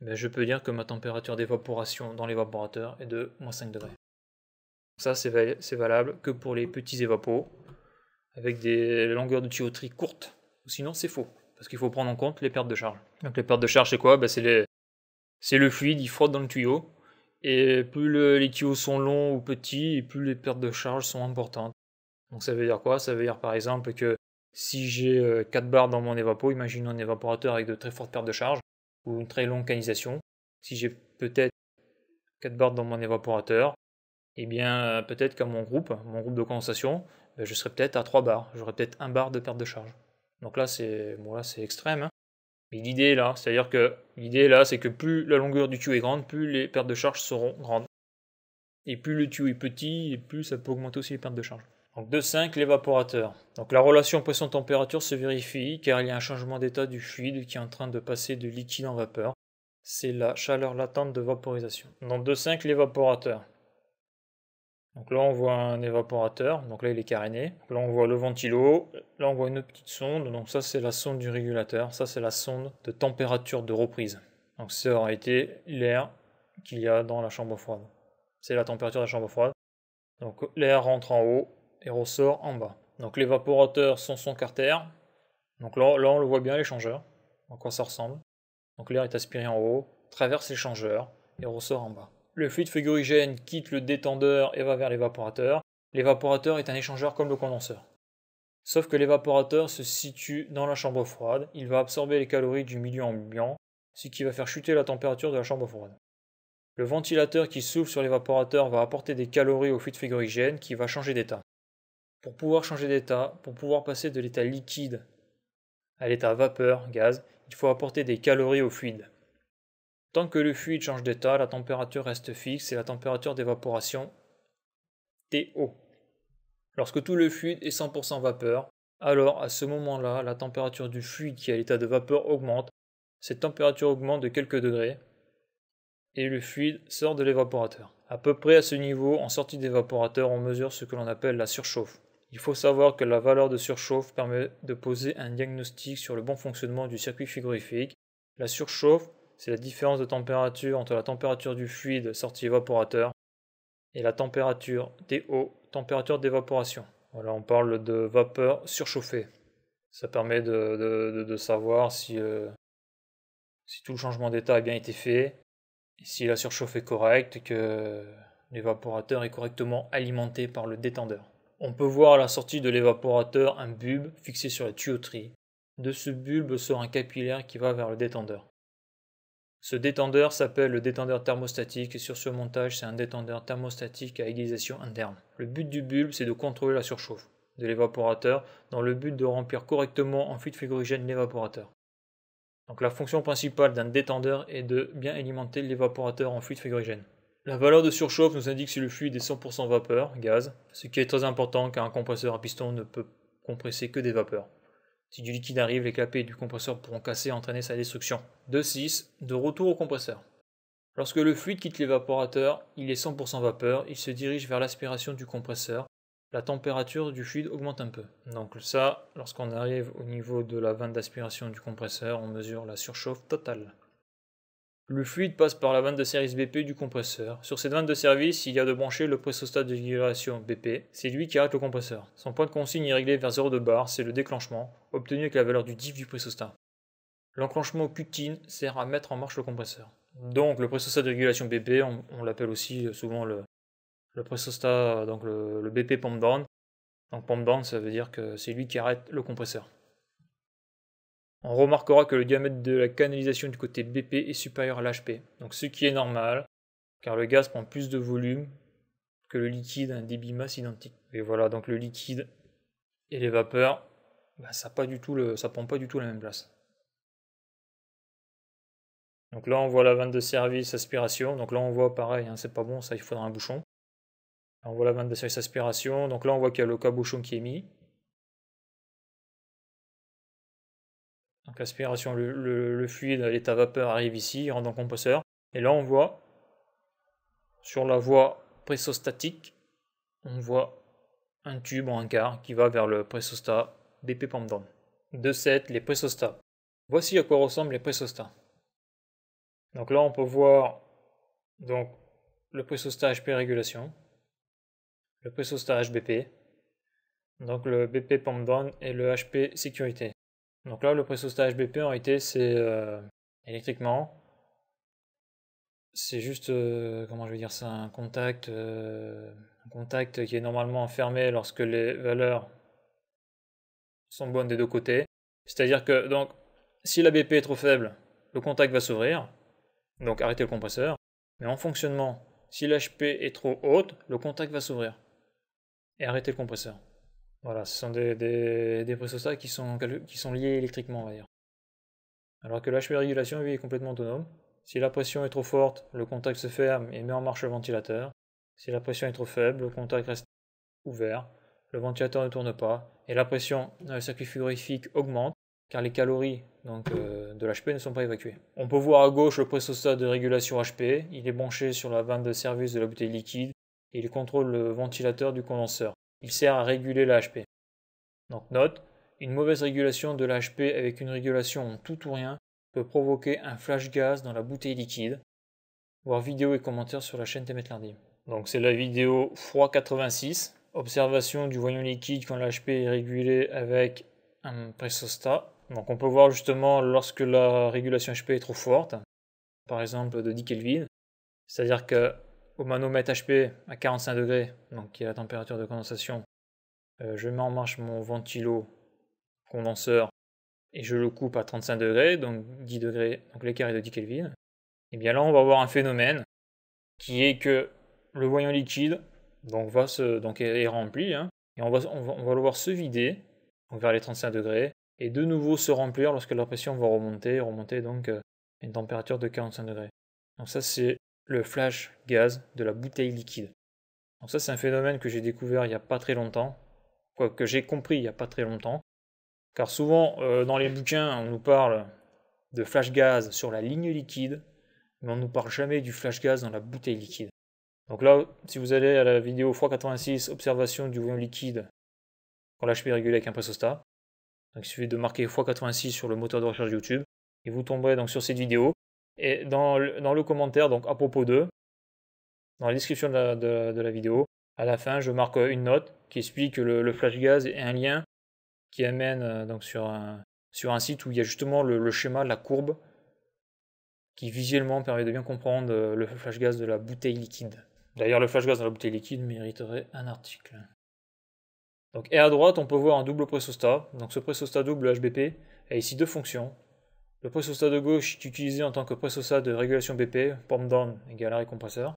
eh je peux dire que ma température d'évaporation dans l'évaporateur est de moins 5 degrés. Ça, c'est valable que pour les petits évapos, avec des longueurs de tuyauterie courtes. Sinon, c'est faux parce qu'il faut prendre en compte les pertes de charge. Donc les pertes de charge, c'est quoi bah, C'est le fluide, il frotte dans le tuyau, et plus les tuyaux sont longs ou petits, et plus les pertes de charge sont importantes. Donc ça veut dire quoi Ça veut dire par exemple que si j'ai 4 euh, barres dans mon évapo, imaginons un évaporateur avec de très fortes pertes de charge, ou une très longue canisation, si j'ai peut-être 4 barres dans mon évaporateur, eh bien peut-être qu'à mon groupe, mon groupe de condensation, euh, je serais peut-être à 3 barres. j'aurais peut-être 1 bar de perte de charge. Donc là, c'est bon, c'est extrême. Hein. Mais l'idée là, c'est-à-dire que l'idée là, c'est que plus la longueur du tuyau est grande, plus les pertes de charge seront grandes. Et plus le tuyau est petit, et plus ça peut augmenter aussi les pertes de charge. Donc 2,5 l'évaporateur. Donc la relation pression-température se vérifie car il y a un changement d'état du fluide qui est en train de passer de liquide en vapeur. C'est la chaleur latente de vaporisation. Donc 2,5 l'évaporateur. Donc là, on voit un évaporateur. Donc là, il est caréné. là, on voit le ventilo. Là, on voit une autre petite sonde. Donc ça, c'est la sonde du régulateur. Ça, c'est la sonde de température de reprise. Donc ça aurait été l'air qu'il y a dans la chambre froide. C'est la température de la chambre froide. Donc l'air rentre en haut et ressort en bas. Donc l'évaporateur sont son carter. Donc là, là, on le voit bien l'échangeur. à quoi ça ressemble. Donc l'air est aspiré en haut, traverse l'échangeur et ressort en bas. Le fluide frigorigène quitte le détendeur et va vers l'évaporateur. L'évaporateur est un échangeur comme le condenseur. Sauf que l'évaporateur se situe dans la chambre froide, il va absorber les calories du milieu ambiant, ce qui va faire chuter la température de la chambre froide. Le ventilateur qui souffle sur l'évaporateur va apporter des calories au fluide frigorigène qui va changer d'état. Pour pouvoir changer d'état, pour pouvoir passer de l'état liquide à l'état vapeur, gaz, il faut apporter des calories au fluide. Tant que le fluide change d'état, la température reste fixe et la température d'évaporation TO. Lorsque tout le fluide est 100% vapeur, alors à ce moment-là, la température du fluide qui est à l'état de vapeur augmente. Cette température augmente de quelques degrés et le fluide sort de l'évaporateur. À peu près à ce niveau, en sortie d'évaporateur, on mesure ce que l'on appelle la surchauffe. Il faut savoir que la valeur de surchauffe permet de poser un diagnostic sur le bon fonctionnement du circuit frigorifique. La surchauffe c'est la différence de température entre la température du fluide sorti évaporateur et la température des eaux, température d'évaporation. Voilà, on parle de vapeur surchauffée. Ça permet de, savoir euh, si, tout le changement d'état a bien été fait, si la surchauffe est correcte, que l'évaporateur est correctement alimenté par le détendeur. On peut voir à la sortie de l'évaporateur un bulbe fixé sur la tuyauterie. De ce bulbe sort un capillaire qui va vers le détendeur. Ce détendeur s'appelle le détendeur thermostatique et sur ce montage, c'est un détendeur thermostatique à égalisation interne. Le but du bulbe, c'est de contrôler la surchauffe de l'évaporateur dans le but de remplir correctement en fuite frigorigène l'évaporateur. Donc la fonction principale d'un détendeur est de bien alimenter l'évaporateur en fluide frigorigène. La valeur de surchauffe nous indique si le fluide est 100% vapeur, gaz, ce qui est très important car un compresseur à piston ne peut compresser que des vapeurs. Si du liquide arrive, les clapets du compresseur pourront casser et entraîner sa destruction. 2.6. De retour au compresseur. Lorsque le fluide quitte l'évaporateur, il est 100% vapeur, il se dirige vers l'aspiration du compresseur. La température du fluide augmente un peu. Donc ça, lorsqu'on arrive au niveau de la vanne d'aspiration du compresseur, on mesure la surchauffe totale. Le fluide passe par la vanne de service BP du compresseur. Sur cette vanne de service, il y a de brancher le pressostat de régulation BP. C'est lui qui arrête le compresseur. Son point de consigne est réglé vers 0 de bar, c'est le déclenchement, obtenu avec la valeur du diff du pressostat. L'enclenchement cutine sert à mettre en marche le compresseur. Donc le pressostat de régulation BP, on, l'appelle aussi euh, souvent le, pressostat, euh, donc le, le BP pump down. Donc pump down, ça veut dire que c'est lui qui arrête le compresseur. On remarquera que le diamètre de la canalisation du côté BP est supérieur à l'HP, donc ce qui est normal, car le gaz prend plus de volume que le liquide un débit masse identique. Et voilà, donc le liquide et les vapeurs, ben, ça ne prend pas du tout la même place. Donc là, on voit la vanne de service aspiration. Donc là, on voit pareil, hein, c'est pas bon, ça, il faudra un bouchon. on voit la vanne de service aspiration. Donc là, on voit qu'il y a le cabochon qui est mis. Donc aspiration, le, fluide à fluide, l'état vapeur arrive ici, rentre dans compresseur. Et là, on voit sur la voie pressostatique, on voit un tube en un quart qui va vers le pressostat BP down. De 7, les pressostats. Voici à quoi ressemblent les pressostats. Donc là, on peut voir donc, le pressostat HP régulation, le pressostat HBP, donc le BP down et le HP sécurité. Donc là, le pressostat hbp en réalité, c'est euh, électriquement. C'est juste, euh, comment je vais dire c'est un contact, euh, contact qui est normalement fermé lorsque les valeurs sont bonnes des deux côtés. C'est-à-dire que donc, si la BP est trop faible, le contact va s'ouvrir, donc arrêtez le compresseur. Mais en fonctionnement, si l'HP est trop haute, le contact va s'ouvrir et arrêtez le compresseur. Voilà, ce sont des, des, pressostats qui sont, liés électriquement, on Alors que l'HP régulation, est complètement autonome. Si la pression est trop forte, le contact se ferme et met en marche le ventilateur. Si la pression est trop faible, le contact reste ouvert, le ventilateur ne tourne pas, et la pression dans euh, le circuit frigorifique augmente, car les calories euh, de l'HP ne sont pas évacuées. On peut voir à gauche le pressostat de régulation HP, il est branché sur la vanne de service de la bouteille liquide, et il contrôle le ventilateur du condenseur. Il sert à réguler l'HP. Donc note, une mauvaise régulation de l'HP avec une régulation en tout ou rien peut provoquer un flash gaz dans la bouteille liquide. Voir vidéo et commentaires sur la chaîne Temet Donc c'est la vidéo froid 86, observation du voyant liquide quand l'HP est régulé avec un pressostat. Donc on peut voir justement lorsque la régulation HP est trop forte, par exemple de 10 Kelvin, c'est-à-dire que au manomètre HP à 45 degrés, donc qui est la température de condensation, euh, je mets en marche mon ventilo condenseur et je le coupe à 35 degrés, donc 10 degrés, donc l'écart est de 10 Kelvin. Et bien là, on va avoir un phénomène qui est que le voyant liquide donc va se, donc est, rempli, hein, et on va, on, le voir se vider donc vers les 35 degrés et de nouveau se remplir lorsque la pression va remonter, remonter donc euh, à une température de 45 degrés. Donc ça c'est le flash gaz de la bouteille liquide. Donc ça c'est un phénomène que j'ai découvert il n'y a pas très longtemps, que j'ai compris il n'y a pas très longtemps, car souvent euh, dans les bouquins on nous parle de flash gaz sur la ligne liquide, mais on ne nous parle jamais du flash gaz dans la bouteille liquide. Donc là, si vous allez à la vidéo x 86, observation du voyant liquide quand l'HP régulé avec un pressostat il suffit de marquer x86 sur le moteur de recherche YouTube, et vous tomberez donc sur cette vidéo. Et dans le, dans le commentaire, donc à propos d'eux, dans la description de la, vidéo, à la fin, je marque une note qui explique que le flash gaz est un lien qui amène euh, donc sur un, sur un site où il y a justement le, schéma, la courbe, qui visuellement permet de bien comprendre euh, le flash gaz de la bouteille liquide. D'ailleurs, le flash gaz dans la bouteille liquide mériterait un article. Donc, et à droite, on peut voir un double pressostat. Donc ce pressostat double HBP a ici deux fonctions. Le pressostat de gauche est utilisé en tant que pressostat de régulation BP, (pump down égale arrêt compresseur.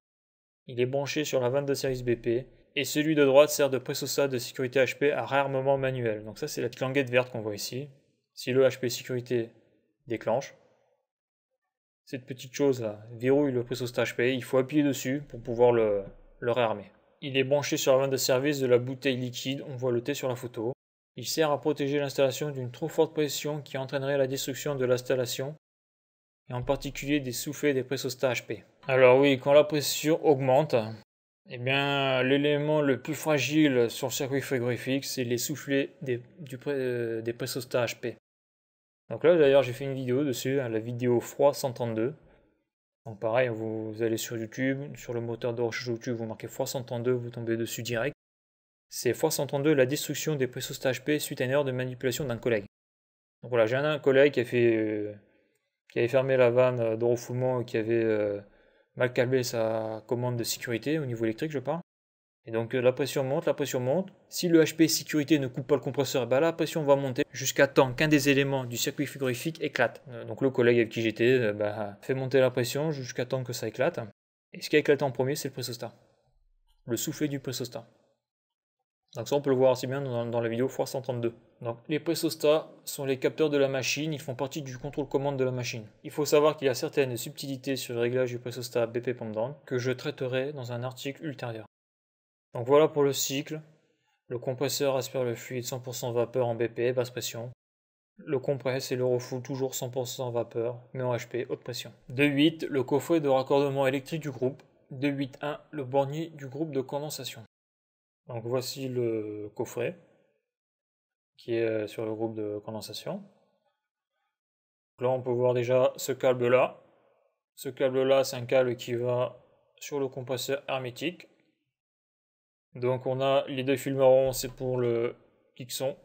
Il est branché sur la vanne de service BP et celui de droite sert de pressostat de sécurité HP à réarmement manuel. Donc ça c'est la languette verte qu'on voit ici. Si le HP sécurité déclenche, cette petite chose là verrouille le pressostat HP, il faut appuyer dessus pour pouvoir le, le réarmer. Il est branché sur la vanne de service de la bouteille liquide, on voit le T sur la photo. Il sert à protéger l'installation d'une trop forte pression qui entraînerait la destruction de l'installation, et en particulier des soufflets des pressostats HP. Alors oui, quand la pression augmente, eh bien l'élément le plus fragile sur le circuit frigorifique, c'est les soufflets des, du, HP. Euh, Donc là d'ailleurs j'ai fait une vidéo dessus, hein, la vidéo froid 132. Donc pareil, vous, allez sur YouTube, sur le moteur de recherche YouTube, vous marquez froid 132, vous tombez dessus direct. C'est x 132, la destruction des pressostats HP suite à une erreur de manipulation d'un collègue. Donc voilà, j'ai un collègue qui, a fait, euh, qui avait fermé la vanne euh, de refoulement et qui avait euh, mal câblé sa commande de sécurité au niveau électrique, je parle. Et donc la pression monte, la pression monte. Si le HP sécurité ne coupe pas le compresseur, bah, la pression va monter jusqu'à temps qu'un des éléments du circuit frigorifique éclate. Donc le collègue avec qui j'étais bah, fait monter la pression jusqu'à temps que ça éclate. Et ce qui a éclaté en premier, c'est le pressostat. Le soufflet du pressostat. Donc ça, on peut le voir aussi bien dans, la vidéo x132. Donc les pressostats sont les capteurs de la machine, ils font partie du contrôle commande de la machine. Il faut savoir qu'il y a certaines subtilités sur le réglage du pressostat BP pendant que je traiterai dans un article ultérieur. Donc voilà pour le cycle. Le compresseur aspire le fluide 100% vapeur en BP, basse pression. Le compresse et le refoule toujours 100% vapeur, mais en HP, haute pression. 2.8, le coffret de raccordement électrique du groupe. 2.8.1, le bornier du groupe de condensation. Donc voici le coffret qui est euh, sur le groupe de condensation. Là, on peut voir déjà ce câble-là. Ce câble-là, c'est un câble qui va sur le compresseur hermétique. Donc on a les deux fils c'est pour le Xon.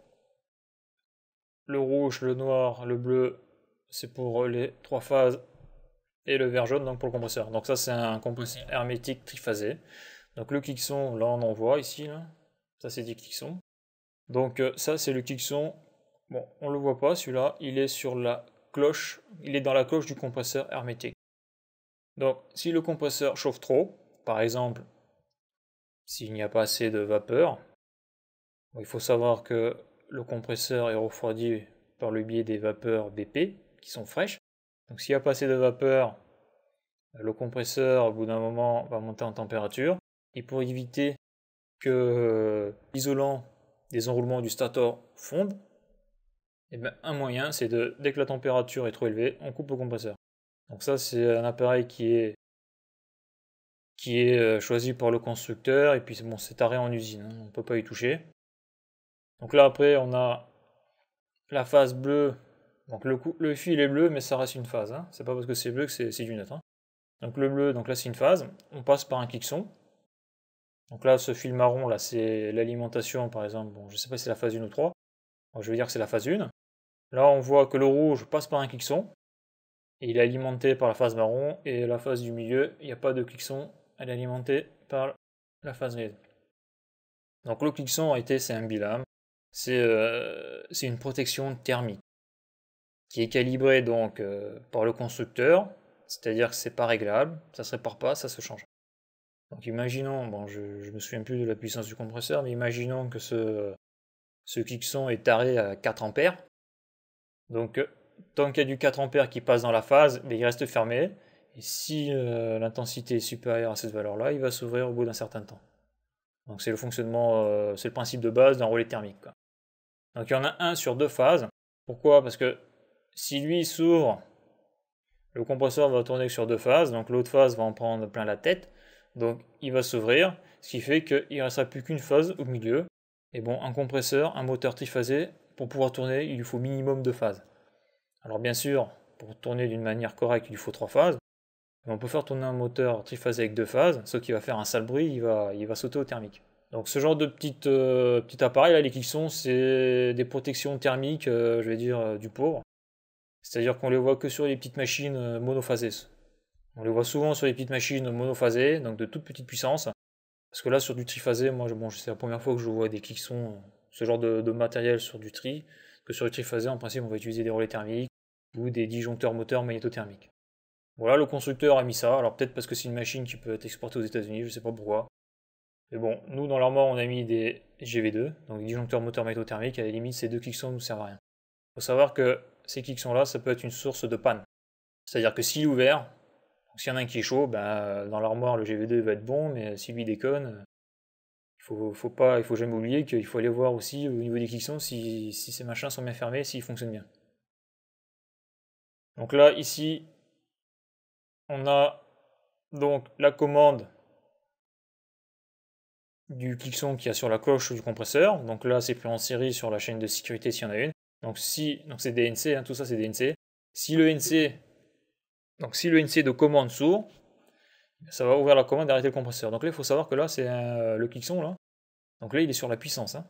Le rouge, le noir, le bleu, c'est pour les trois phases. Et le vert jaune, donc pour le compresseur. Donc ça, c'est un compresseur hermétique triphasé. Donc le kickson, là on en voit ici, là. ça c'est des kickson. Donc euh, ça c'est le kickson. bon on le voit pas celui-là, il est sur la cloche, il est dans la cloche du compresseur hermétique. Donc si le compresseur chauffe trop, par exemple s'il n'y a pas assez de vapeur, il faut savoir que le compresseur est refroidi par le biais des vapeurs BP qui sont fraîches. Donc s'il n'y a pas assez de vapeur, le compresseur au bout d'un moment va monter en température et pour éviter que euh, l'isolant des enroulements du stator fonde, eh ben, un moyen c'est de, dès que la température est trop élevée, on coupe le compresseur. Donc ça c'est un appareil qui est qui est euh, choisi par le constructeur et puis bon c'est arrêt en usine, hein, on ne peut pas y toucher. Donc là après on a la phase bleue, donc le, fil est bleu mais ça reste une phase, hein. c'est pas parce que c'est bleu que c'est du net. Hein. Donc le bleu, donc là c'est une phase, on passe par un kickson, donc là, ce fil marron, là, c'est l'alimentation, par exemple. Bon, je ne sais pas si c'est la phase 1 ou 3. je vais dire que c'est la phase 1. Là, on voit que le rouge passe par un clixon, Et il est alimenté par la phase marron. Et la phase du milieu, il n'y a pas de clixon, Elle est alimentée par la phase grise. Donc le clixon, en réalité, c'est un bilame. Euh, c'est une protection thermique qui est calibrée donc euh, par le constructeur. C'est-à-dire que c'est pas réglable. Ça se répare pas, ça se change. Donc imaginons, bon, je ne me souviens plus de la puissance du compresseur, mais imaginons que ce, ce kickson est taré à 4 ampères. Donc euh, tant qu'il y a du 4 ampères qui passe dans la phase, ben, il reste fermé. Et si euh, l'intensité est supérieure à cette valeur-là, il va s'ouvrir au bout d'un certain temps. Donc c'est le fonctionnement, euh, c'est le principe de base d'un relais thermique. Donc il y en a un sur deux phases. Pourquoi Parce que si lui s'ouvre, le compresseur va tourner sur deux phases, donc l'autre phase va en prendre plein la tête. Donc il va s'ouvrir, ce qui fait qu'il ne restera plus qu'une phase au milieu. Et bon, un compresseur, un moteur triphasé, pour pouvoir tourner, il lui faut minimum deux phases. Alors bien sûr, pour tourner d'une manière correcte, il lui faut trois phases. Mais on peut faire tourner un moteur triphasé avec deux phases, sauf qu'il va faire un sale bruit, il va, sauter au thermique. Donc ce genre de euh, petit, appareil, là, les sont c'est des protections thermiques, euh, je vais dire, euh, du pauvre. C'est-à-dire qu'on les voit que sur les petites machines monophasées. On les voit souvent sur les petites machines monophasées, donc de toute petite puissance. Parce que là, sur du triphasé, moi, bon, c'est la première fois que je vois des clixons, ce genre de, matériel sur du tri. Que sur du triphasé, en principe, on va utiliser des relais thermiques ou des disjoncteurs moteurs magnétothermiques. Voilà, le constructeur a mis ça. Alors peut-être parce que c'est une machine qui peut être exportée aux États-Unis, je sais pas pourquoi. Mais bon, nous, dans l'armoire, on a mis des GV2, donc des disjoncteurs moteurs magnétothermiques. À la limite, ces deux clixons ne nous servent à rien. Il Faut savoir que ces clicsons-là, ça peut être une source de panne. C'est-à-dire que s'il est ouvert, si s'il y en a un qui est chaud, bah, dans l'armoire, le GV2 va être bon, mais si lui déconne, il faut, faut pas, il faut jamais oublier qu'il faut aller voir aussi au niveau des clicsons si, ces machins sont bien fermés, s'ils fonctionnent bien. Donc là, ici, on a donc la commande du clicson qui y a sur la coche du compresseur. Donc là, c'est plus en série sur la chaîne de sécurité s'il y en a une. Donc si, donc c'est DNC, NC, hein, tout ça c'est DNC. Si le NC donc si le NC de commande s'ouvre, ça va ouvrir la commande et arrêter le compresseur. Donc là, il faut savoir que là, c'est euh, le kickson. Là. Donc là, il est sur la puissance. Hein.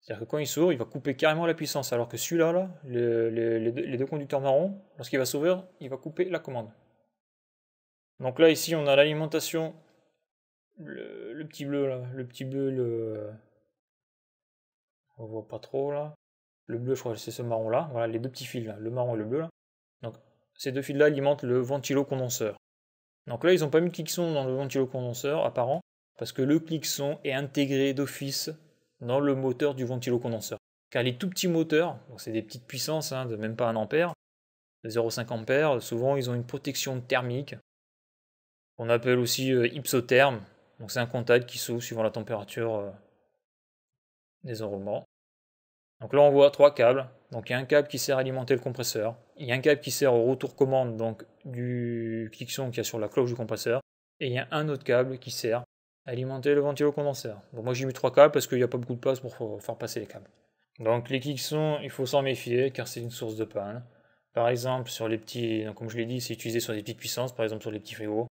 C'est-à-dire que quand il s'ouvre, il va couper carrément la puissance. Alors que celui-là, là, les, deux conducteurs marrons, lorsqu'il va s'ouvrir, il va couper la commande. Donc là, ici, on a l'alimentation, le, petit bleu, là, le petit bleu, le... On voit pas trop, là. Le bleu, je crois que c'est ce marron-là. Voilà, les deux petits fils, là, le marron et le bleu, là. Donc ces deux fils-là alimentent le ventilo-condenseur. Donc là, ils n'ont pas mis de clic dans le ventilo-condenseur apparent, parce que le clic est intégré d'office dans le moteur du ventilo-condenseur. Car les tout petits moteurs, c'est des petites puissances, hein, de même pas 1 ampère, 0,5 ampère, souvent ils ont une protection thermique, qu'on appelle aussi euh, hypsotherme, donc c'est un contact qui s'ouvre suivant la température euh, des enroulements. Donc là on voit trois câbles, donc il y a un câble qui sert à alimenter le compresseur, il y a un câble qui sert au retour commande donc du kickson qu'il y a sur la cloche du compresseur, et il y a un autre câble qui sert à alimenter le ventilo-condenseur. moi j'ai mis trois câbles parce qu'il n'y a pas beaucoup de place pour faire passer les câbles. Donc les kickson il faut s'en méfier car c'est une source de panne. Par exemple, sur les petits, comme je l'ai dit, c'est utilisé sur des petites puissances, par exemple sur les petits frigos.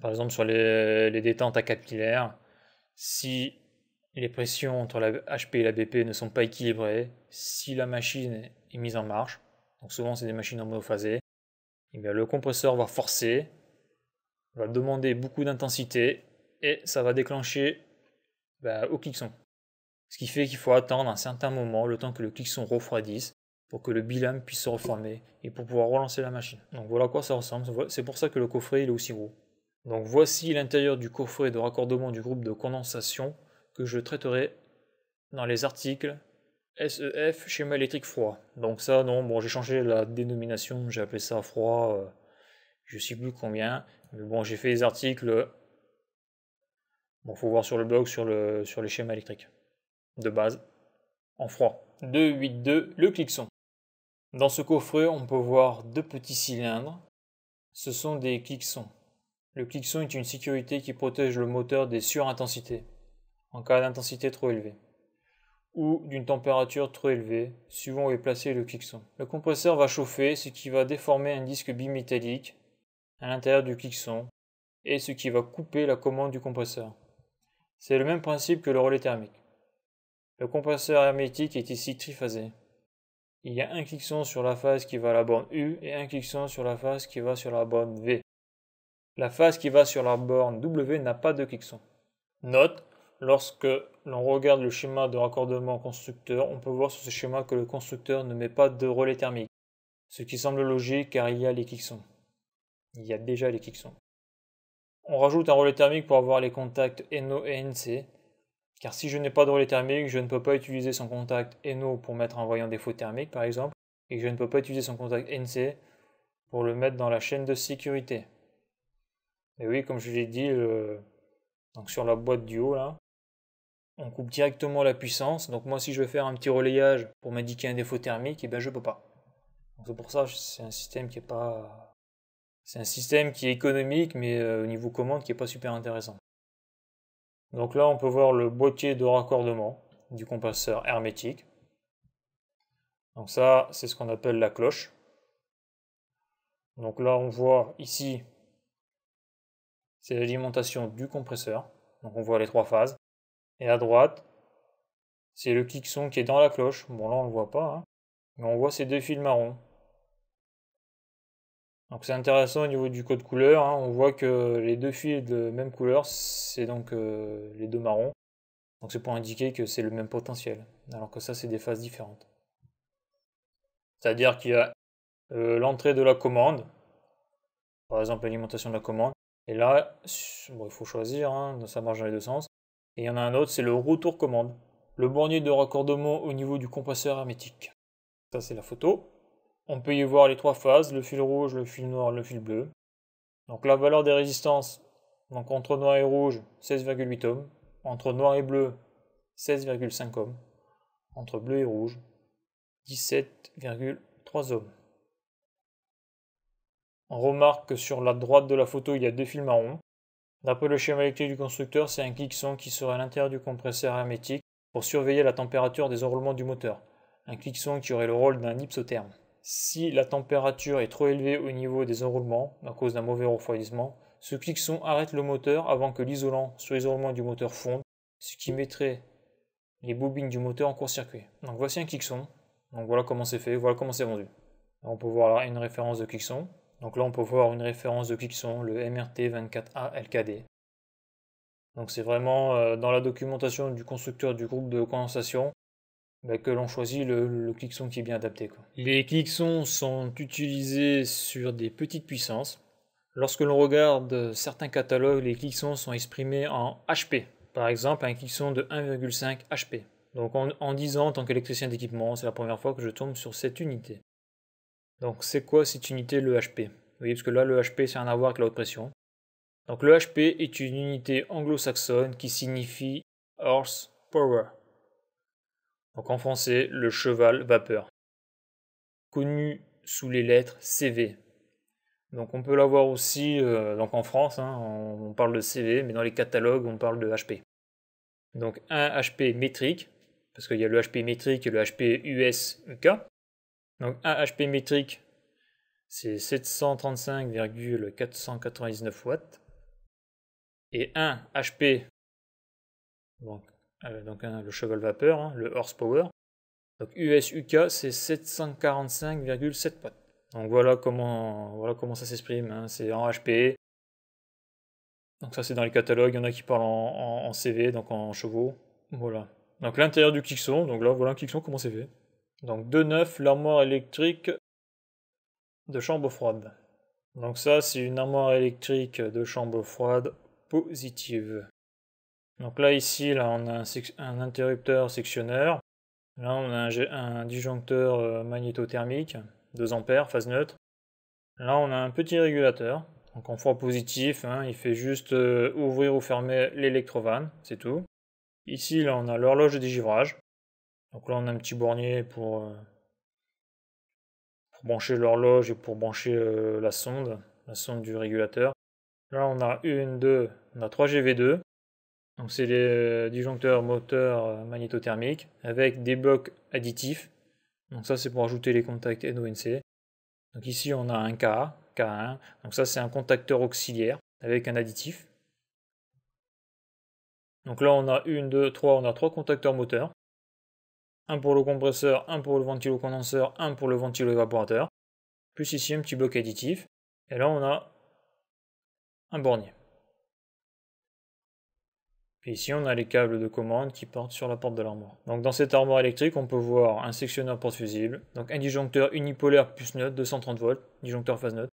Par exemple sur les, les détentes à capillaires. Si les pressions entre la HP et la BP ne sont pas équilibrées, si la machine mise en marche. Donc souvent c'est des machines homéophasées. Et eh bien le compresseur va forcer, va demander beaucoup d'intensité et ça va déclencher bah, au cliqueson. Ce qui fait qu'il faut attendre un certain moment, le temps que le son refroidisse pour que le bilame puisse se reformer et pour pouvoir relancer la machine. Donc voilà quoi ça ressemble, c'est pour ça que le coffret il est aussi gros. Donc voici l'intérieur du coffret de raccordement du groupe de condensation que je traiterai dans les articles SEF, schéma électrique froid. Donc ça, non, bon, j'ai changé la dénomination, j'ai appelé ça froid, je euh, je sais plus combien. Mais bon, j'ai fait les articles. Bon, faut voir sur le blog, sur, le, sur les schémas électriques. De base, en froid. 282, le son. Dans ce coffret, on peut voir deux petits cylindres. Ce sont des clixons. Le clixon est une sécurité qui protège le moteur des surintensités, en cas d'intensité trop élevée ou d'une température trop élevée, suivant où est placé le kickson Le compresseur va chauffer, ce qui va déformer un disque bimétallique à l'intérieur du son et ce qui va couper la commande du compresseur. C'est le même principe que le relais thermique. Le compresseur hermétique est ici triphasé. Il y a un quixon sur la phase qui va à la borne U et un son sur la phase qui va sur la borne V. La phase qui va sur la borne W n'a pas de quixon Note, Lorsque l'on regarde le schéma de raccordement constructeur, on peut voir sur ce schéma que le constructeur ne met pas de relais thermique, ce qui semble logique car il y a les kicksons. Il y a déjà les kicksons. On rajoute un relais thermique pour avoir les contacts NO et NC, car si je n'ai pas de relais thermique, je ne peux pas utiliser son contact NO pour mettre un voyant défaut thermique par exemple, et je ne peux pas utiliser son contact NC pour le mettre dans la chaîne de sécurité. Et oui, comme je l'ai dit, donc sur la boîte du haut là, on coupe directement la puissance. Donc moi, si je veux faire un petit relayage pour m'indiquer un défaut thermique, et eh ben, je ne peux pas. C'est pour ça c'est un système qui est pas... C'est un système qui est économique, mais euh, au niveau commande, qui n'est pas super intéressant. Donc là, on peut voir le boîtier de raccordement du compresseur hermétique. Donc ça, c'est ce qu'on appelle la cloche. Donc là, on voit ici, c'est l'alimentation du compresseur. Donc on voit les trois phases. Et à droite, c'est le son qui est dans la cloche. Bon, là, on ne le voit pas, hein. mais on voit ces deux fils marrons. Donc c'est intéressant au niveau du code couleur, hein. on voit que les deux fils de même couleur, c'est donc euh, les deux marrons. Donc c'est pour indiquer que c'est le même potentiel, alors que ça c'est des phases différentes. C'est-à-dire qu'il y a euh, l'entrée de la commande, par exemple l'alimentation de la commande, et là, il faut choisir, ça hein, marche dans les deux sens. Et il y en a un autre, c'est le retour commande. Le bornier de raccordement au niveau du compresseur hermétique. Ça, c'est la photo. On peut y voir les trois phases, le fil rouge, le fil noir, le fil bleu. Donc la valeur des résistances, donc entre noir et rouge, 16,8 ohms. Entre noir et bleu, 16,5 ohms. Entre bleu et rouge, 17,3 ohms. On remarque que sur la droite de la photo, il y a deux fils marrons. D'après le schéma électrique du constructeur, c'est un cliqueson qui serait à l'intérieur du compresseur hermétique pour surveiller la température des enroulements du moteur. Un cliqueson qui aurait le rôle d'un hypsotherme. Si la température est trop élevée au niveau des enroulements, à cause d'un mauvais refroidissement, ce son arrête le moteur avant que l'isolant sur les du moteur fonde, ce qui mettrait les bobines du moteur en court-circuit. Donc voici un clic Donc voilà comment c'est fait, voilà comment c'est vendu. On peut voir là une référence de cliqueson. Donc là, on peut voir une référence de Clixon, le MRT24A LKD. Donc c'est vraiment euh, dans la documentation du constructeur du groupe de condensation bah, que l'on choisit le, clickson qui est bien adapté. Les clicsons sont utilisés sur des petites puissances. Lorsque l'on regarde certains catalogues, les clicsons sont exprimés en HP. Par exemple, un clickson de 1,5 HP. Donc en, en 10 ans, en tant qu'électricien d'équipement, c'est la première fois que je tombe sur cette unité. Donc c'est quoi cette unité, le HP voyez parce que là, le HP, c'est un avoir avec la haute pression. Donc le HP est une unité anglo-saxonne qui signifie horse power. Donc en français, le cheval vapeur. Connu sous les lettres CV. Donc on peut l'avoir aussi euh, donc en France, hein, on, parle de CV, mais dans les catalogues, on parle de HP. Donc un HP métrique, parce qu'il y a le HP métrique et le HP US donc HP métrique, c'est 735,499 watts. Et 1 HP, donc, euh, le cheval vapeur, hein, le horsepower. Donc USUK, c'est 745,7 watts. Donc voilà comment, voilà comment ça s'exprime. Hein. c'est en HP. Donc ça c'est dans les catalogues. Il y en a qui parlent en, CV, donc en chevaux. Voilà. Donc l'intérieur du Kixon. Donc là voilà un Kixon comment c'est fait. Donc 2-9, l'armoire électrique de chambre froide. Donc ça, c'est une armoire électrique de chambre froide positive. Donc là, ici, là, on a un, interrupteur sectionneur. Là, on a un, disjoncteur euh, magnétothermique, 2 A, phase neutre. Là, on a un petit régulateur. Donc en froid positif, hein, il fait juste euh, ouvrir ou fermer l'électrovanne, c'est tout. Ici, là, on a l'horloge de dégivrage. Donc là, on a un petit bornier pour, euh, pour brancher l'horloge et pour brancher euh, la sonde, la sonde du régulateur. Là, on a une, deux, on a trois GV2. Donc c'est les euh, disjoncteurs moteurs magnétothermiques avec des blocs additifs. Donc ça, c'est pour ajouter les contacts NONC. Donc ici, on a un K, K1. Donc ça, c'est un contacteur auxiliaire avec un additif. Donc là, on a une, deux, trois, on a trois contacteurs moteurs un pour le compresseur, un pour le ventilo-condenseur, un pour le ventilo-évaporateur, plus ici un petit bloc additif, et là on a un bornier. Et ici, on a les câbles de commande qui portent sur la porte de l'armoire. Donc dans cette armoire électrique, on peut voir un sectionneur porte-fusible, donc un disjoncteur unipolaire plus neutre, 230 volts, disjoncteur phase neutre,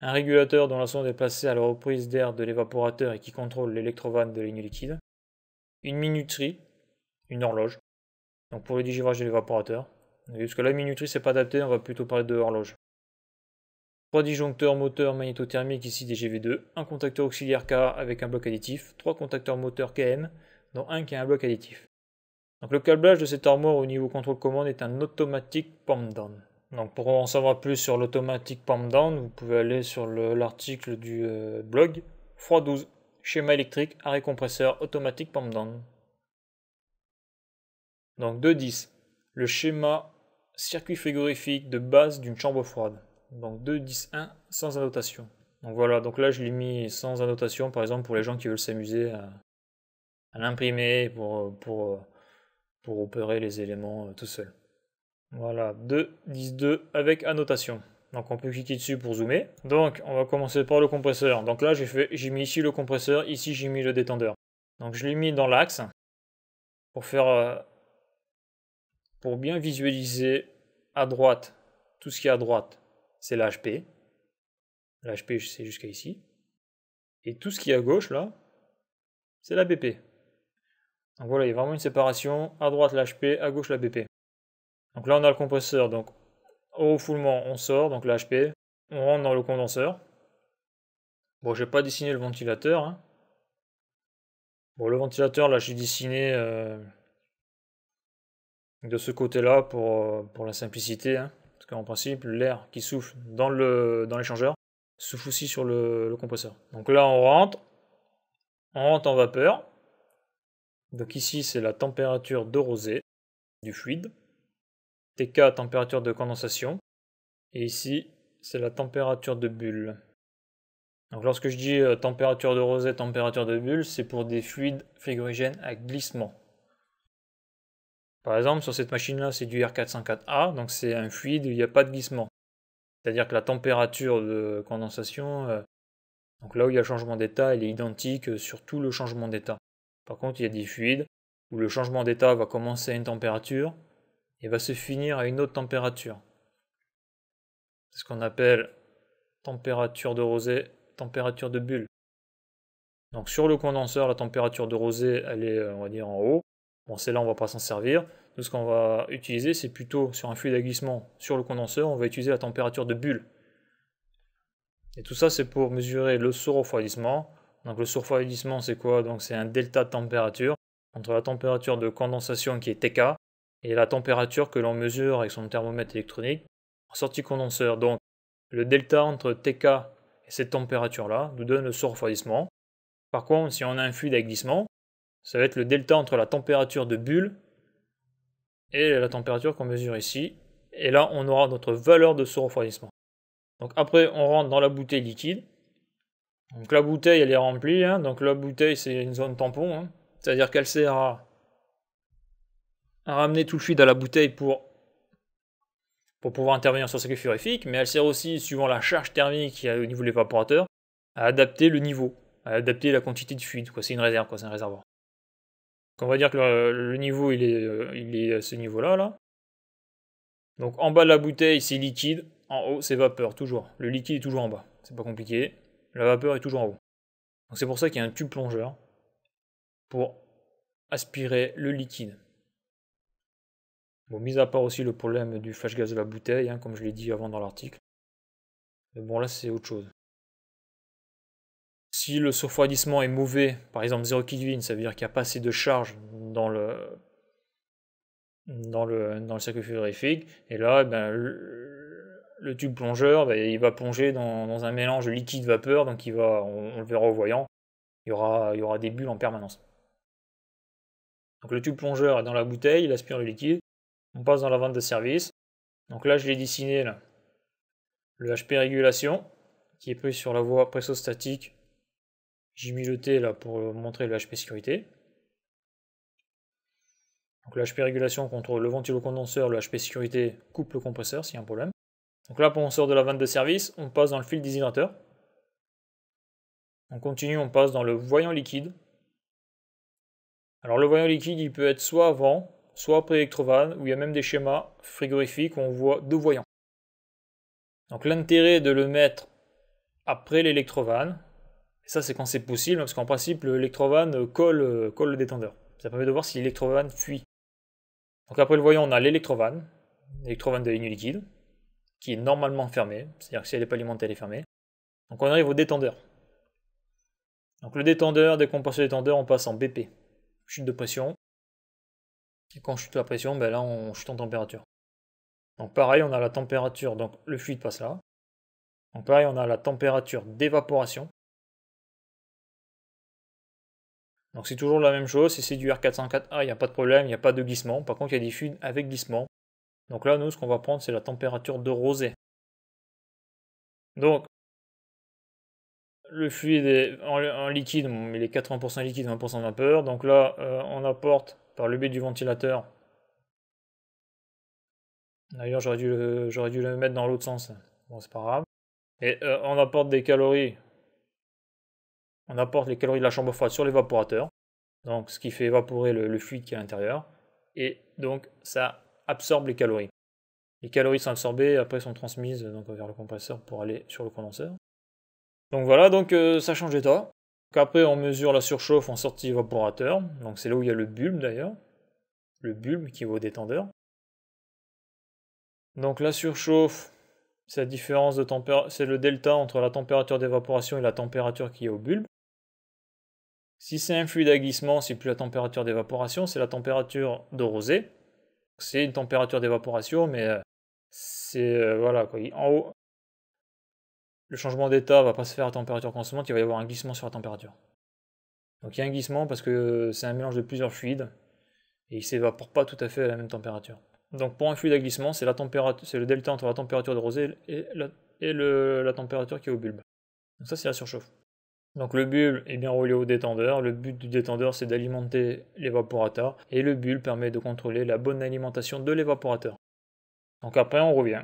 un régulateur dont la sonde est placée à la reprise d'air de l'évaporateur et qui contrôle l'électrovanne de ligne liquide, une minuterie, une horloge, donc pour le digivrage et l'évaporateur. puisque que la minuterie, c'est pas adapté, on va plutôt parler de horloge. Trois disjoncteurs moteur magnétothermique ici des GV2, un contacteur auxiliaire K avec un bloc additif, trois contacteurs moteur KM, dont un qui a un bloc additif. Donc le câblage de cette armoire au niveau contrôle commande est un automatique pump down. Donc pour en savoir plus sur l'automatique pump down, vous pouvez aller sur l'article du euh, blog. blog 12 schéma électrique, arrêt compresseur, automatique pump down. Donc 2,10. Le schéma circuit frigorifique de base d'une chambre froide. Donc 2,10,1 sans annotation. Donc voilà, donc là je l'ai mis sans annotation par exemple pour les gens qui veulent s'amuser à, l'imprimer pour, pour, pour opérer les éléments euh, tout seul. Voilà, 2, 10, 2 avec annotation. Donc on peut cliquer dessus pour zoomer. Donc on va commencer par le compresseur. Donc là j'ai mis ici le compresseur, ici j'ai mis le détendeur. Donc je l'ai mis dans l'axe pour faire euh, pour bien visualiser à droite, tout ce qui est à droite, c'est l'HP. L'HP, c'est jusqu'à ici. Et tout ce qui est à gauche, là, c'est la BP. Donc voilà, il y a vraiment une séparation. À droite, l'HP, à gauche, la BP. Donc là, on a le compresseur. Donc au refoulement, on sort, donc l'HP. On rentre dans le condenseur. Bon, je n'ai pas dessiné le ventilateur. Hein. Bon, le ventilateur, là, j'ai dessiné... Euh, de ce côté-là pour, euh, la simplicité. Hein. parce qu'en principe, l'air qui souffle dans l'échangeur souffle aussi sur le, compresseur. Donc là, on rentre, on rentre en vapeur. Donc ici, c'est la température de rosée du fluide. TK, température de condensation. Et ici, c'est la température de bulle. Donc lorsque je dis euh, température de rosée, température de bulle, c'est pour des fluides frigorigènes à glissement. Par exemple, sur cette machine-là, c'est du R404A, donc c'est un fluide où il n'y a pas de glissement. C'est-à-dire que la température de condensation, euh, donc là où il y a le changement d'état, elle est identique sur tout le changement d'état. Par contre, il y a des fluides où le changement d'état va commencer à une température et va se finir à une autre température. C'est ce qu'on appelle température de rosée, température de bulle. Donc sur le condenseur, la température de rosée, elle est, euh, on va dire, en haut. Bon, là on va pas s'en servir. Tout ce qu'on va utiliser, c'est plutôt sur un fluide à glissement sur le condenseur, on va utiliser la température de bulle. Et tout ça, c'est pour mesurer le surrefroidissement. Donc le surrefroidissement, c'est quoi Donc c'est un delta de température entre la température de condensation qui est TK et la température que l'on mesure avec son thermomètre électronique en sortie condenseur. Donc le delta entre TK et cette température-là nous donne le surrefroidissement. Par contre, si on a un fluide à glissement, ça va être le delta entre la température de bulle et la température qu'on mesure ici. Et là, on aura notre valeur de ce refroidissement. Donc après, on rentre dans la bouteille liquide. Donc la bouteille, elle est remplie. Hein. Donc la bouteille, c'est une zone tampon. Hein. C'est-à-dire qu'elle sert à... ramener tout le fluide à la bouteille pour, pour pouvoir intervenir sur le circuit fluorifique. Mais elle sert aussi, suivant la charge thermique qu'il y a au niveau de l'évaporateur, à adapter le niveau, à adapter la quantité de fluide. C'est une réserve, c'est un réservoir on va dire que euh, le, niveau il est, euh, il est à ce niveau-là. Là. Donc en bas de la bouteille c'est liquide, en haut c'est vapeur, toujours. Le liquide est toujours en bas, c'est pas compliqué. La vapeur est toujours en haut. Donc c'est pour ça qu'il y a un tube plongeur pour aspirer le liquide. Bon, mis à part aussi le problème du flash gaz de la bouteille, hein, comme je l'ai dit avant dans l'article. Mais bon, là, c'est autre chose. Si le surfroidissement est mauvais, par exemple 0 Kelvin, ça veut dire qu'il n'y a pas assez de charge dans le, dans le, circuit frigorifique. Et là, eh ben, le, tube plongeur, ben, il va plonger dans, un mélange liquide-vapeur, donc il va, on, le verra au voyant, il y, aura, des bulles en permanence. Donc le tube plongeur est dans la bouteille, il aspire le liquide, on passe dans la vente de service. Donc là, je l'ai dessiné, là, le HP régulation, qui est pris sur la voie pressostatique j'ai mis le e T là pour euh, montrer le HP sécurité. Donc le HP régulation contre le ventilo-condenseur, le HP sécurité coupe le compresseur s'il y a un problème. Donc là, on sort de la vanne de service, on passe dans le fil d'isolateur. On continue, on passe dans le voyant liquide. Alors le voyant liquide, il peut être soit avant, soit après électrovanne, où il y a même des schémas frigorifiques où on voit deux voyants. Donc l'intérêt de le mettre après l'électrovanne, ça, c'est quand c'est possible, parce qu'en principe, l'électrovanne euh, euh, colle, le détendeur. Ça permet de voir si l'électrovanne fuit. Donc après le voyant, on a l'électrovanne, l'électrovanne de ligne liquide, qui est normalement fermée, c'est-à-dire que si elle n'est pas alimentée, elle est fermée. Donc on arrive au détendeur. Donc le détendeur, dès qu'on passe au détendeur, on passe en BP, chute de pression. Et quand on chute la pression, ben là on chute en température. Donc pareil, on a la température, donc le fluide passe là. Donc pareil, on a la température d'évaporation. Donc c'est toujours la même chose, si c'est du R404A, il n'y a pas de problème, il n'y a pas de glissement. Par contre, il y a des fluides avec glissement. Donc là, nous, ce qu'on va prendre, c'est la température de rosée. Donc, le fluide est en, liquide, mais il est 80% liquide, 20% vapeur. Donc là, euh, on apporte par le biais du ventilateur. D'ailleurs, j'aurais dû, le mettre dans l'autre sens. Bon, c'est pas grave. Et euh, on apporte des calories on apporte les calories de la chambre froide sur l'évaporateur, donc ce qui fait évaporer le, fluide qui est à l'intérieur, et donc ça absorbe les calories. Les calories sont absorbées, après sont transmises donc, vers le compresseur pour aller sur le condenseur. Donc voilà, donc euh, ça change d'état. après on mesure la surchauffe en sortie évaporateur, donc c'est là où il y a le bulbe d'ailleurs, le bulbe qui vaut au détendeur. Donc la surchauffe, c'est différence de température, c'est le delta entre la température d'évaporation et la température qui est au bulbe. Si c'est un fluide à glissement, c'est plus la température d'évaporation, c'est la température de rosée. C'est une température d'évaporation, mais euh, c'est euh, voilà En haut, le changement d'état ne va pas se faire à température consommante, il va y avoir un glissement sur la température. Donc il y a un glissement parce que c'est un mélange de plusieurs fluides et il ne s'évapore pas tout à fait à la même température. Donc pour un fluide à glissement, c'est le delta entre la température de rosée et, la température qui est au bulbe. Donc ça c'est la surchauffe. Donc le bulbe est bien relié au détendeur, le but du détendeur c'est d'alimenter l'évaporateur et le bulbe permet de contrôler la bonne alimentation de l'évaporateur. Donc après on revient.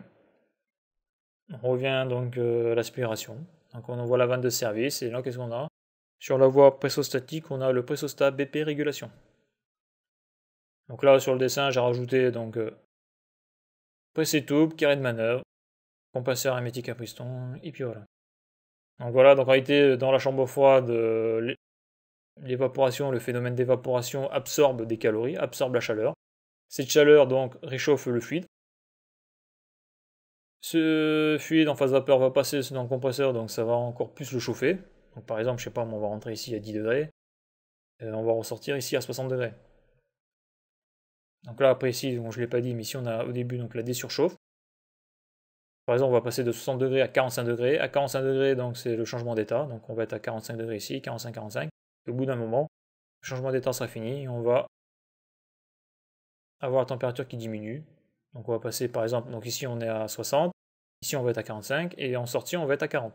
On revient donc euh, à l'aspiration. Donc on voit la vanne de service et là qu'est-ce qu'on a Sur la voie pressostatique on a le pressostat BP régulation. Donc là sur le dessin j'ai rajouté donc euh, pressé carré de manœuvre, compresseur hermétique à piston et puis voilà. Donc voilà, donc en réalité, euh, dans la chambre froide, euh, l'évaporation, le phénomène d'évaporation absorbe des calories, absorbe la chaleur. Cette chaleur donc réchauffe le fluide. Ce fluide en phase vapeur va passer dans le compresseur, donc ça va encore plus le chauffer. Donc par exemple, je sais pas, on va rentrer ici à 10 degrés, et euh, on va ressortir ici à 60 degrés. Donc là, après ici, je ne l'ai pas dit, mais ici on a au début donc, la désurchauffe. Par exemple, on va passer de 60 degrés à 45 degrés. À 45 degrés, donc c'est le changement d'état. Donc on va être à 45 degrés ici, 45, 45. au bout d'un moment, le changement d'état sera fini. Et on va avoir la température qui diminue. Donc on va passer par exemple, donc ici on est à 60, ici on va être à 45, et en sortie on va être à 40.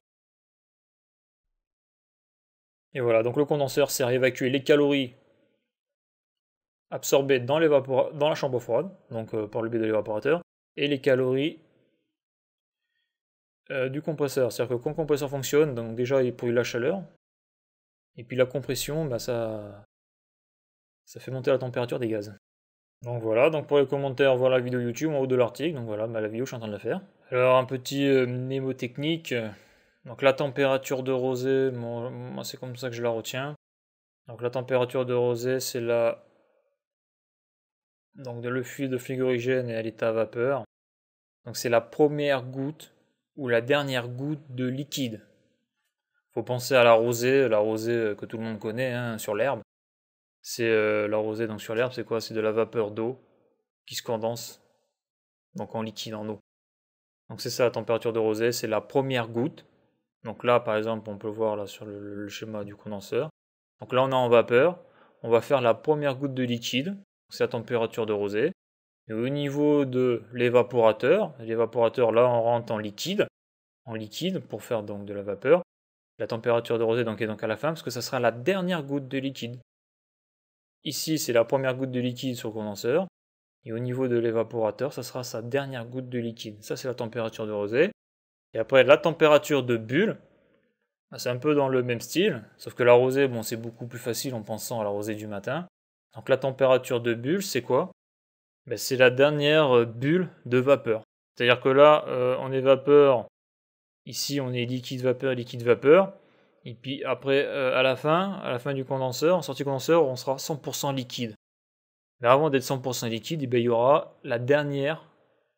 Et voilà, donc le condenseur sert à évacuer les calories absorbées dans, dans la chambre froide, donc euh, par le biais de l'évaporateur, et les calories euh, du compresseur. C'est-à-dire que quand le compresseur fonctionne, donc déjà il produit la chaleur, et puis la compression, bah, ça, ça fait monter la température des gaz. Donc voilà, donc pour les commentaires, voilà la vidéo YouTube en haut de l'article, donc voilà bah, la vidéo je suis en train de la faire. Alors un petit euh, mnémotechnique, donc la température de rosée, moi c'est comme ça que je la retiens. Donc la température de rosée c'est la... Donc de le fluide frigorigène et à l'état vapeur. Donc c'est la première goutte ou la dernière goutte de liquide. Faut penser à la rosée, la rosée euh, que tout le monde connaît hein, sur l'herbe. C'est euh, la rosée donc sur l'herbe, c'est quoi C'est de la vapeur d'eau qui se condense donc en liquide en eau. Donc c'est ça la température de rosée, c'est la première goutte. Donc là par exemple, on peut voir là sur le, schéma du condenseur. Donc là on est en vapeur, on va faire la première goutte de liquide, c'est la température de rosée au niveau de l'évaporateur, l'évaporateur là on rentre en liquide, en liquide pour faire donc de la vapeur. La température de rosée donc est donc à la fin parce que ça sera la dernière goutte de liquide. Ici c'est la première goutte de liquide sur le condenseur et au niveau de l'évaporateur ça sera sa dernière goutte de liquide. Ça c'est la température de rosée. Et après la température de bulle, bah, c'est un peu dans le même style, sauf que la rosée bon c'est beaucoup plus facile en pensant à la rosée du matin. Donc la température de bulle c'est quoi ben, c'est la dernière euh, bulle de vapeur. C'est-à-dire que là, euh, on est vapeur. Ici, on est liquide vapeur, liquide vapeur. Et puis après, euh, à la fin, à la fin du condenseur, en sortie condenseur, on sera 100% liquide. Mais avant d'être 100% liquide, eh ben, il y aura la dernière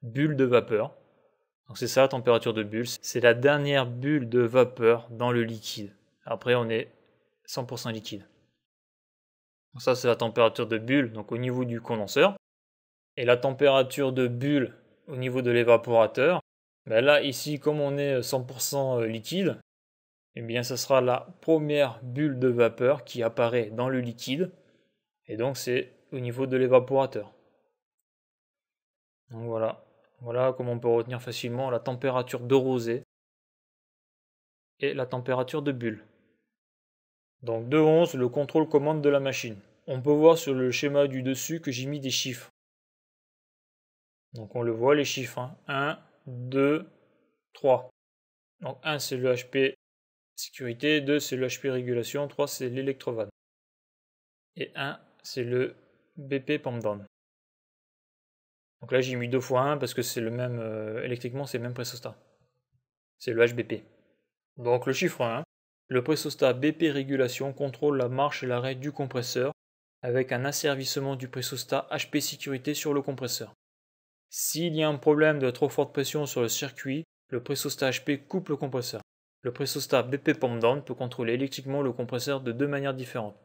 bulle de vapeur. Donc c'est ça la température de bulle. C'est la dernière bulle de vapeur dans le liquide. Après, on est 100% liquide. ça, c'est la température de bulle, donc au niveau du condenseur et la température de bulle au niveau de l'évaporateur, ben là ici comme on est 100% euh, euh, liquide, eh bien ça sera la première bulle de vapeur qui apparaît dans le liquide et donc c'est au niveau de l'évaporateur. Donc voilà, voilà comment on peut retenir facilement la température de rosée et la température de bulle. Donc 2.11, le contrôle commande de la machine. On peut voir sur le schéma du dessus que j'ai mis des chiffres. Donc on le voit les chiffres. 1, 2, 3. Donc 1 c'est le HP sécurité, 2 c'est le HP régulation, 3 c'est l'électrovan. Et 1 c'est le BP pump down. Donc là j'ai mis 2 fois 1 parce que c'est le même euh, électriquement c'est le même pressostat. C'est le HBP. Donc le chiffre 1, le pressostat BP régulation contrôle la marche et l'arrêt du compresseur avec un asservissement du pressostat HP sécurité sur le compresseur. S'il y a un problème de trop forte pression sur le circuit, le pressostat HP coupe le compresseur. Le pressostat BP Pump Down peut contrôler électriquement le compresseur de deux manières différentes.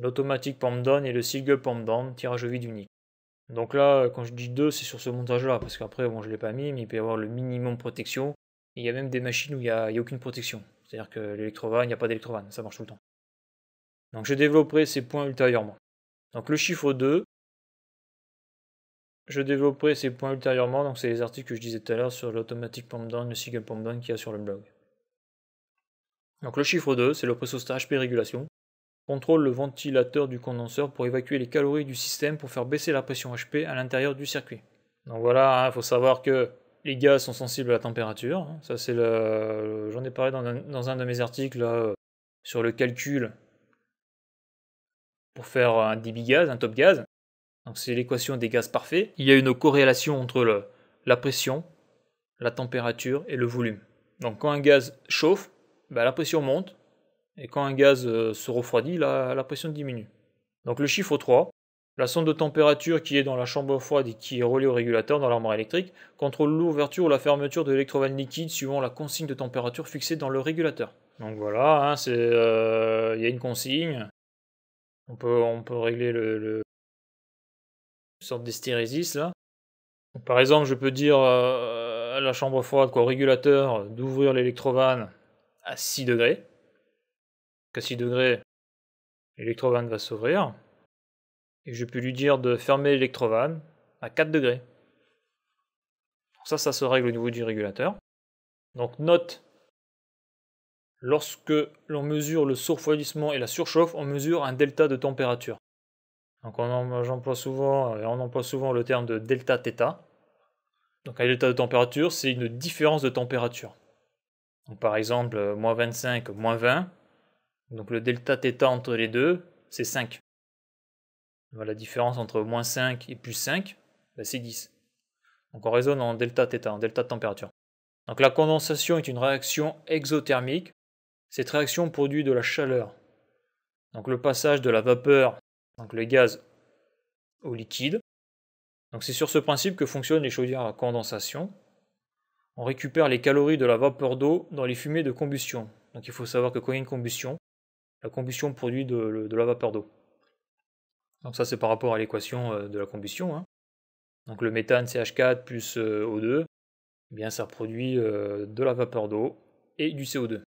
L'automatique Pump Down et le single Pump Down, tirage vide unique. Donc là, quand je dis 2, c'est sur ce montage-là, parce qu'après, bon, je ne l'ai pas mis, mais il peut y avoir le minimum de protection. il y a même des machines où il n'y a, a, aucune protection. C'est-à-dire que l'électrovanne, il n'y a pas d'électrovanne, ça marche tout le temps. Donc je développerai ces points ultérieurement. Donc le chiffre 2, je développerai ces points ultérieurement, donc c'est les articles que je disais tout à l'heure sur l'automatic pump down, le single pump down qu'il y a sur le blog. Donc le chiffre 2, c'est le pressostat HP régulation. Contrôle le ventilateur du condenseur pour évacuer les calories du système pour faire baisser la pression HP à l'intérieur du circuit. Donc voilà, il hein, faut savoir que les gaz sont sensibles à la température. Hein. Ça c'est le, j'en ai parlé dans un, de mes articles euh, sur le calcul pour faire un débit gaz, un top gaz. Donc c'est l'équation des gaz parfaits. Il y a une corrélation entre la pression, la température et le volume. Donc quand un gaz chauffe, ben, la pression monte. Et quand un gaz euh, se refroidit, la, pression diminue. Donc le chiffre 3, la sonde de température qui est dans la chambre froide et qui est reliée au régulateur dans l'armoire électrique contrôle l'ouverture ou la fermeture de l'électrovanne liquide suivant la consigne de température fixée dans le régulateur. Donc voilà, hein, euh, il y a une consigne. On peut, on peut régler le, une sorte d'hystérésis là. par exemple, je peux dire euh, à la chambre froide, quoi, au régulateur, d'ouvrir l'électrovanne à 6 degrés. Qu'à 6 degrés, l'électrovanne va s'ouvrir. Et je peux lui dire de fermer l'électrovanne à 4 degrés. ça, ça se règle au niveau du régulateur. Donc note, lorsque l'on mesure le surfroidissement et la surchauffe, on mesure un delta de température. Donc on emploie souvent, euh, on emploie souvent le terme de delta theta. Donc un delta de température, c'est une différence de température. Donc par exemple, euh, moins 25, moins 20. Donc le delta theta entre les deux, c'est 5. La différence entre moins 5 et plus 5, ben, c'est 10. Donc on raisonne en delta theta en delta de température. Donc la condensation est une réaction exothermique. Cette réaction produit de la chaleur. Donc le passage de la vapeur donc le gaz au liquide. Donc c'est sur ce principe que fonctionnent les chaudières à condensation. On récupère les calories de la vapeur d'eau dans les fumées de combustion. Donc il faut savoir que quand il y a une combustion, la combustion produit de, la vapeur d'eau. Donc ça c'est par rapport à l'équation euh, de la combustion. Hein. Donc le méthane CH4 plus euh, O2, eh bien ça produit euh, de la vapeur d'eau et du CO2.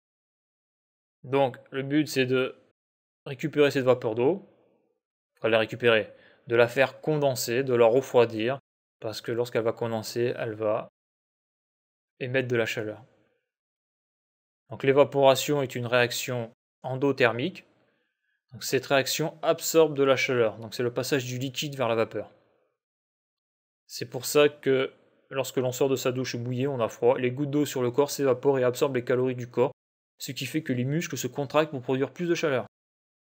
Donc le but c'est de récupérer cette vapeur d'eau, la récupérer, de la faire condenser, de la refroidir, parce que lorsqu'elle va condenser, elle va émettre de la chaleur. Donc l'évaporation est une réaction endothermique. Donc, cette réaction absorbe de la chaleur, donc c'est le passage du liquide vers la vapeur. C'est pour ça que lorsque l'on sort de sa douche mouillée, on a froid, les gouttes d'eau sur le corps s'évaporent et absorbent les calories du corps, ce qui fait que les muscles se contractent pour produire plus de chaleur.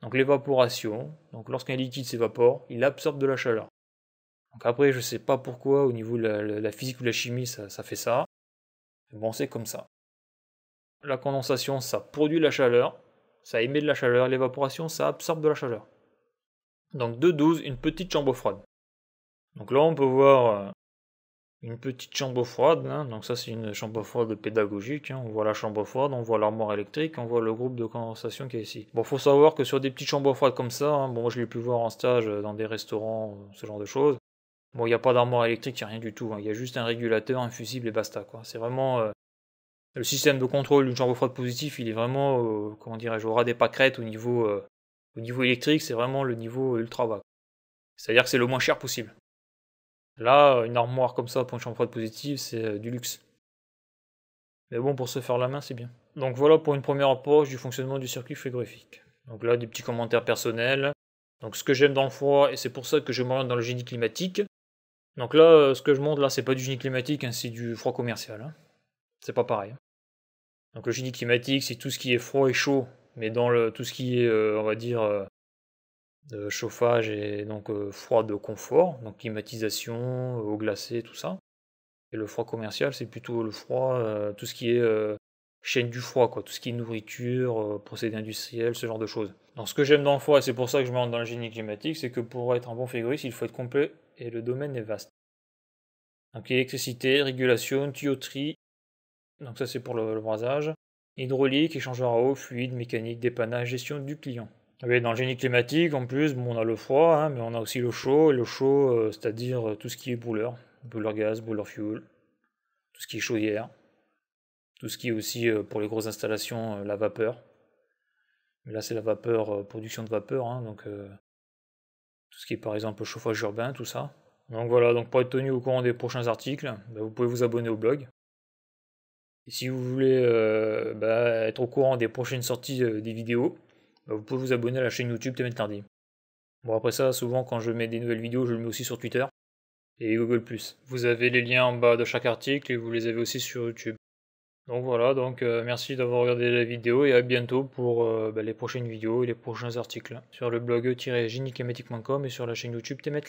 Donc l'évaporation, donc lorsqu'un liquide s'évapore, il absorbe de la chaleur. Donc après, je ne sais pas pourquoi au niveau de la, physique ou de la chimie, ça, fait ça. Mais bon, c'est comme ça. La condensation, ça produit de la chaleur, ça émet de la chaleur, l'évaporation, ça absorbe de la chaleur. Donc 2,12, une petite chambre froide. Donc là, on peut voir euh, une petite chambre froide. Hein. Donc ça c'est une chambre froide pédagogique. Hein. On voit la chambre froide, on voit l'armoire électrique, on voit le groupe de condensation qui est ici. Bon, faut savoir que sur des petites chambres froides comme ça, hein, bon je l'ai pu voir en stage euh, dans des restaurants, euh, ce genre de choses. Bon, il n'y a pas d'armoire électrique, il n'y a rien du tout. Il y a juste un régulateur, un fusible et basta. C'est vraiment euh, le système de contrôle d'une chambre froide positive. Il est vraiment, comment dirais-je, des pâquerettes au niveau, au niveau électrique. C'est vraiment le niveau ultra bas. C'est-à-dire que c'est le moins cher possible. Là, une armoire comme ça pour une chambre froide positive, c'est euh, du luxe. Mais bon, pour se faire la main, c'est bien. Donc voilà pour une première approche du fonctionnement du circuit frigorifique. Donc là, des petits commentaires personnels. Donc ce que j'aime dans le froid, et c'est pour ça que je m'oriente dans le génie climatique. Donc là, euh, ce que je montre là, c'est pas du génie climatique, hein, c'est du froid commercial. Hein. C'est pas pareil. Hein. Donc le génie climatique, c'est tout ce qui est froid et chaud, mais dans le, tout ce qui est, euh, on va dire, chauffage et donc euh, froid de confort, donc climatisation, euh, eau glacée, tout ça. Et le froid commercial, c'est plutôt le froid, euh, tout ce qui est chaîne du froid, quoi, tout ce qui est nourriture, procédés industriels, ce genre de choses. ce que j'aime dans le froid, et c'est pour ça que je me rends dans le génie climatique, c'est que pour être un bon frigoriste, il faut être complet et le domaine est vaste. Donc électricité, régulation, tuyauterie, donc ça c'est pour le, le brasage, hydraulique, échangeur à eau, fluide, mécanique, dépannage, gestion du client. Oui, ah ben, dans le génie climatique, en plus, on a le froid, hein, mais on a aussi le chaud, et le chaud, euh, c'est-à-dire euh, tout ce qui est brûleur. Brûleur gaz, brûleur fuel, tout ce qui est chaudière, tout ce qui est aussi euh, pour les grosses installations, la vapeur. Mais là, c'est la vapeur, production de vapeur, hein, donc tout ce qui est par exemple chauffage urbain, tout ça. Donc voilà, donc pour être tenu au courant des prochains articles, ben, vous pouvez vous abonner au blog. Et si vous voulez ben, être au courant des prochaines sorties des vidéos, euh, vous pouvez vous abonner à la chaîne YouTube Témètre lundi. Bon après ça, souvent quand je mets des nouvelles vidéos, je le mets aussi sur Twitter et Google+. Vous avez les liens en bas de chaque article et vous les avez aussi sur YouTube. Donc voilà, donc euh, merci d'avoir regardé la vidéo et à bientôt pour euh, bah, les prochaines vidéos et les prochains articles sur le blog-gynéchémétique.com et sur la chaîne YouTube Temet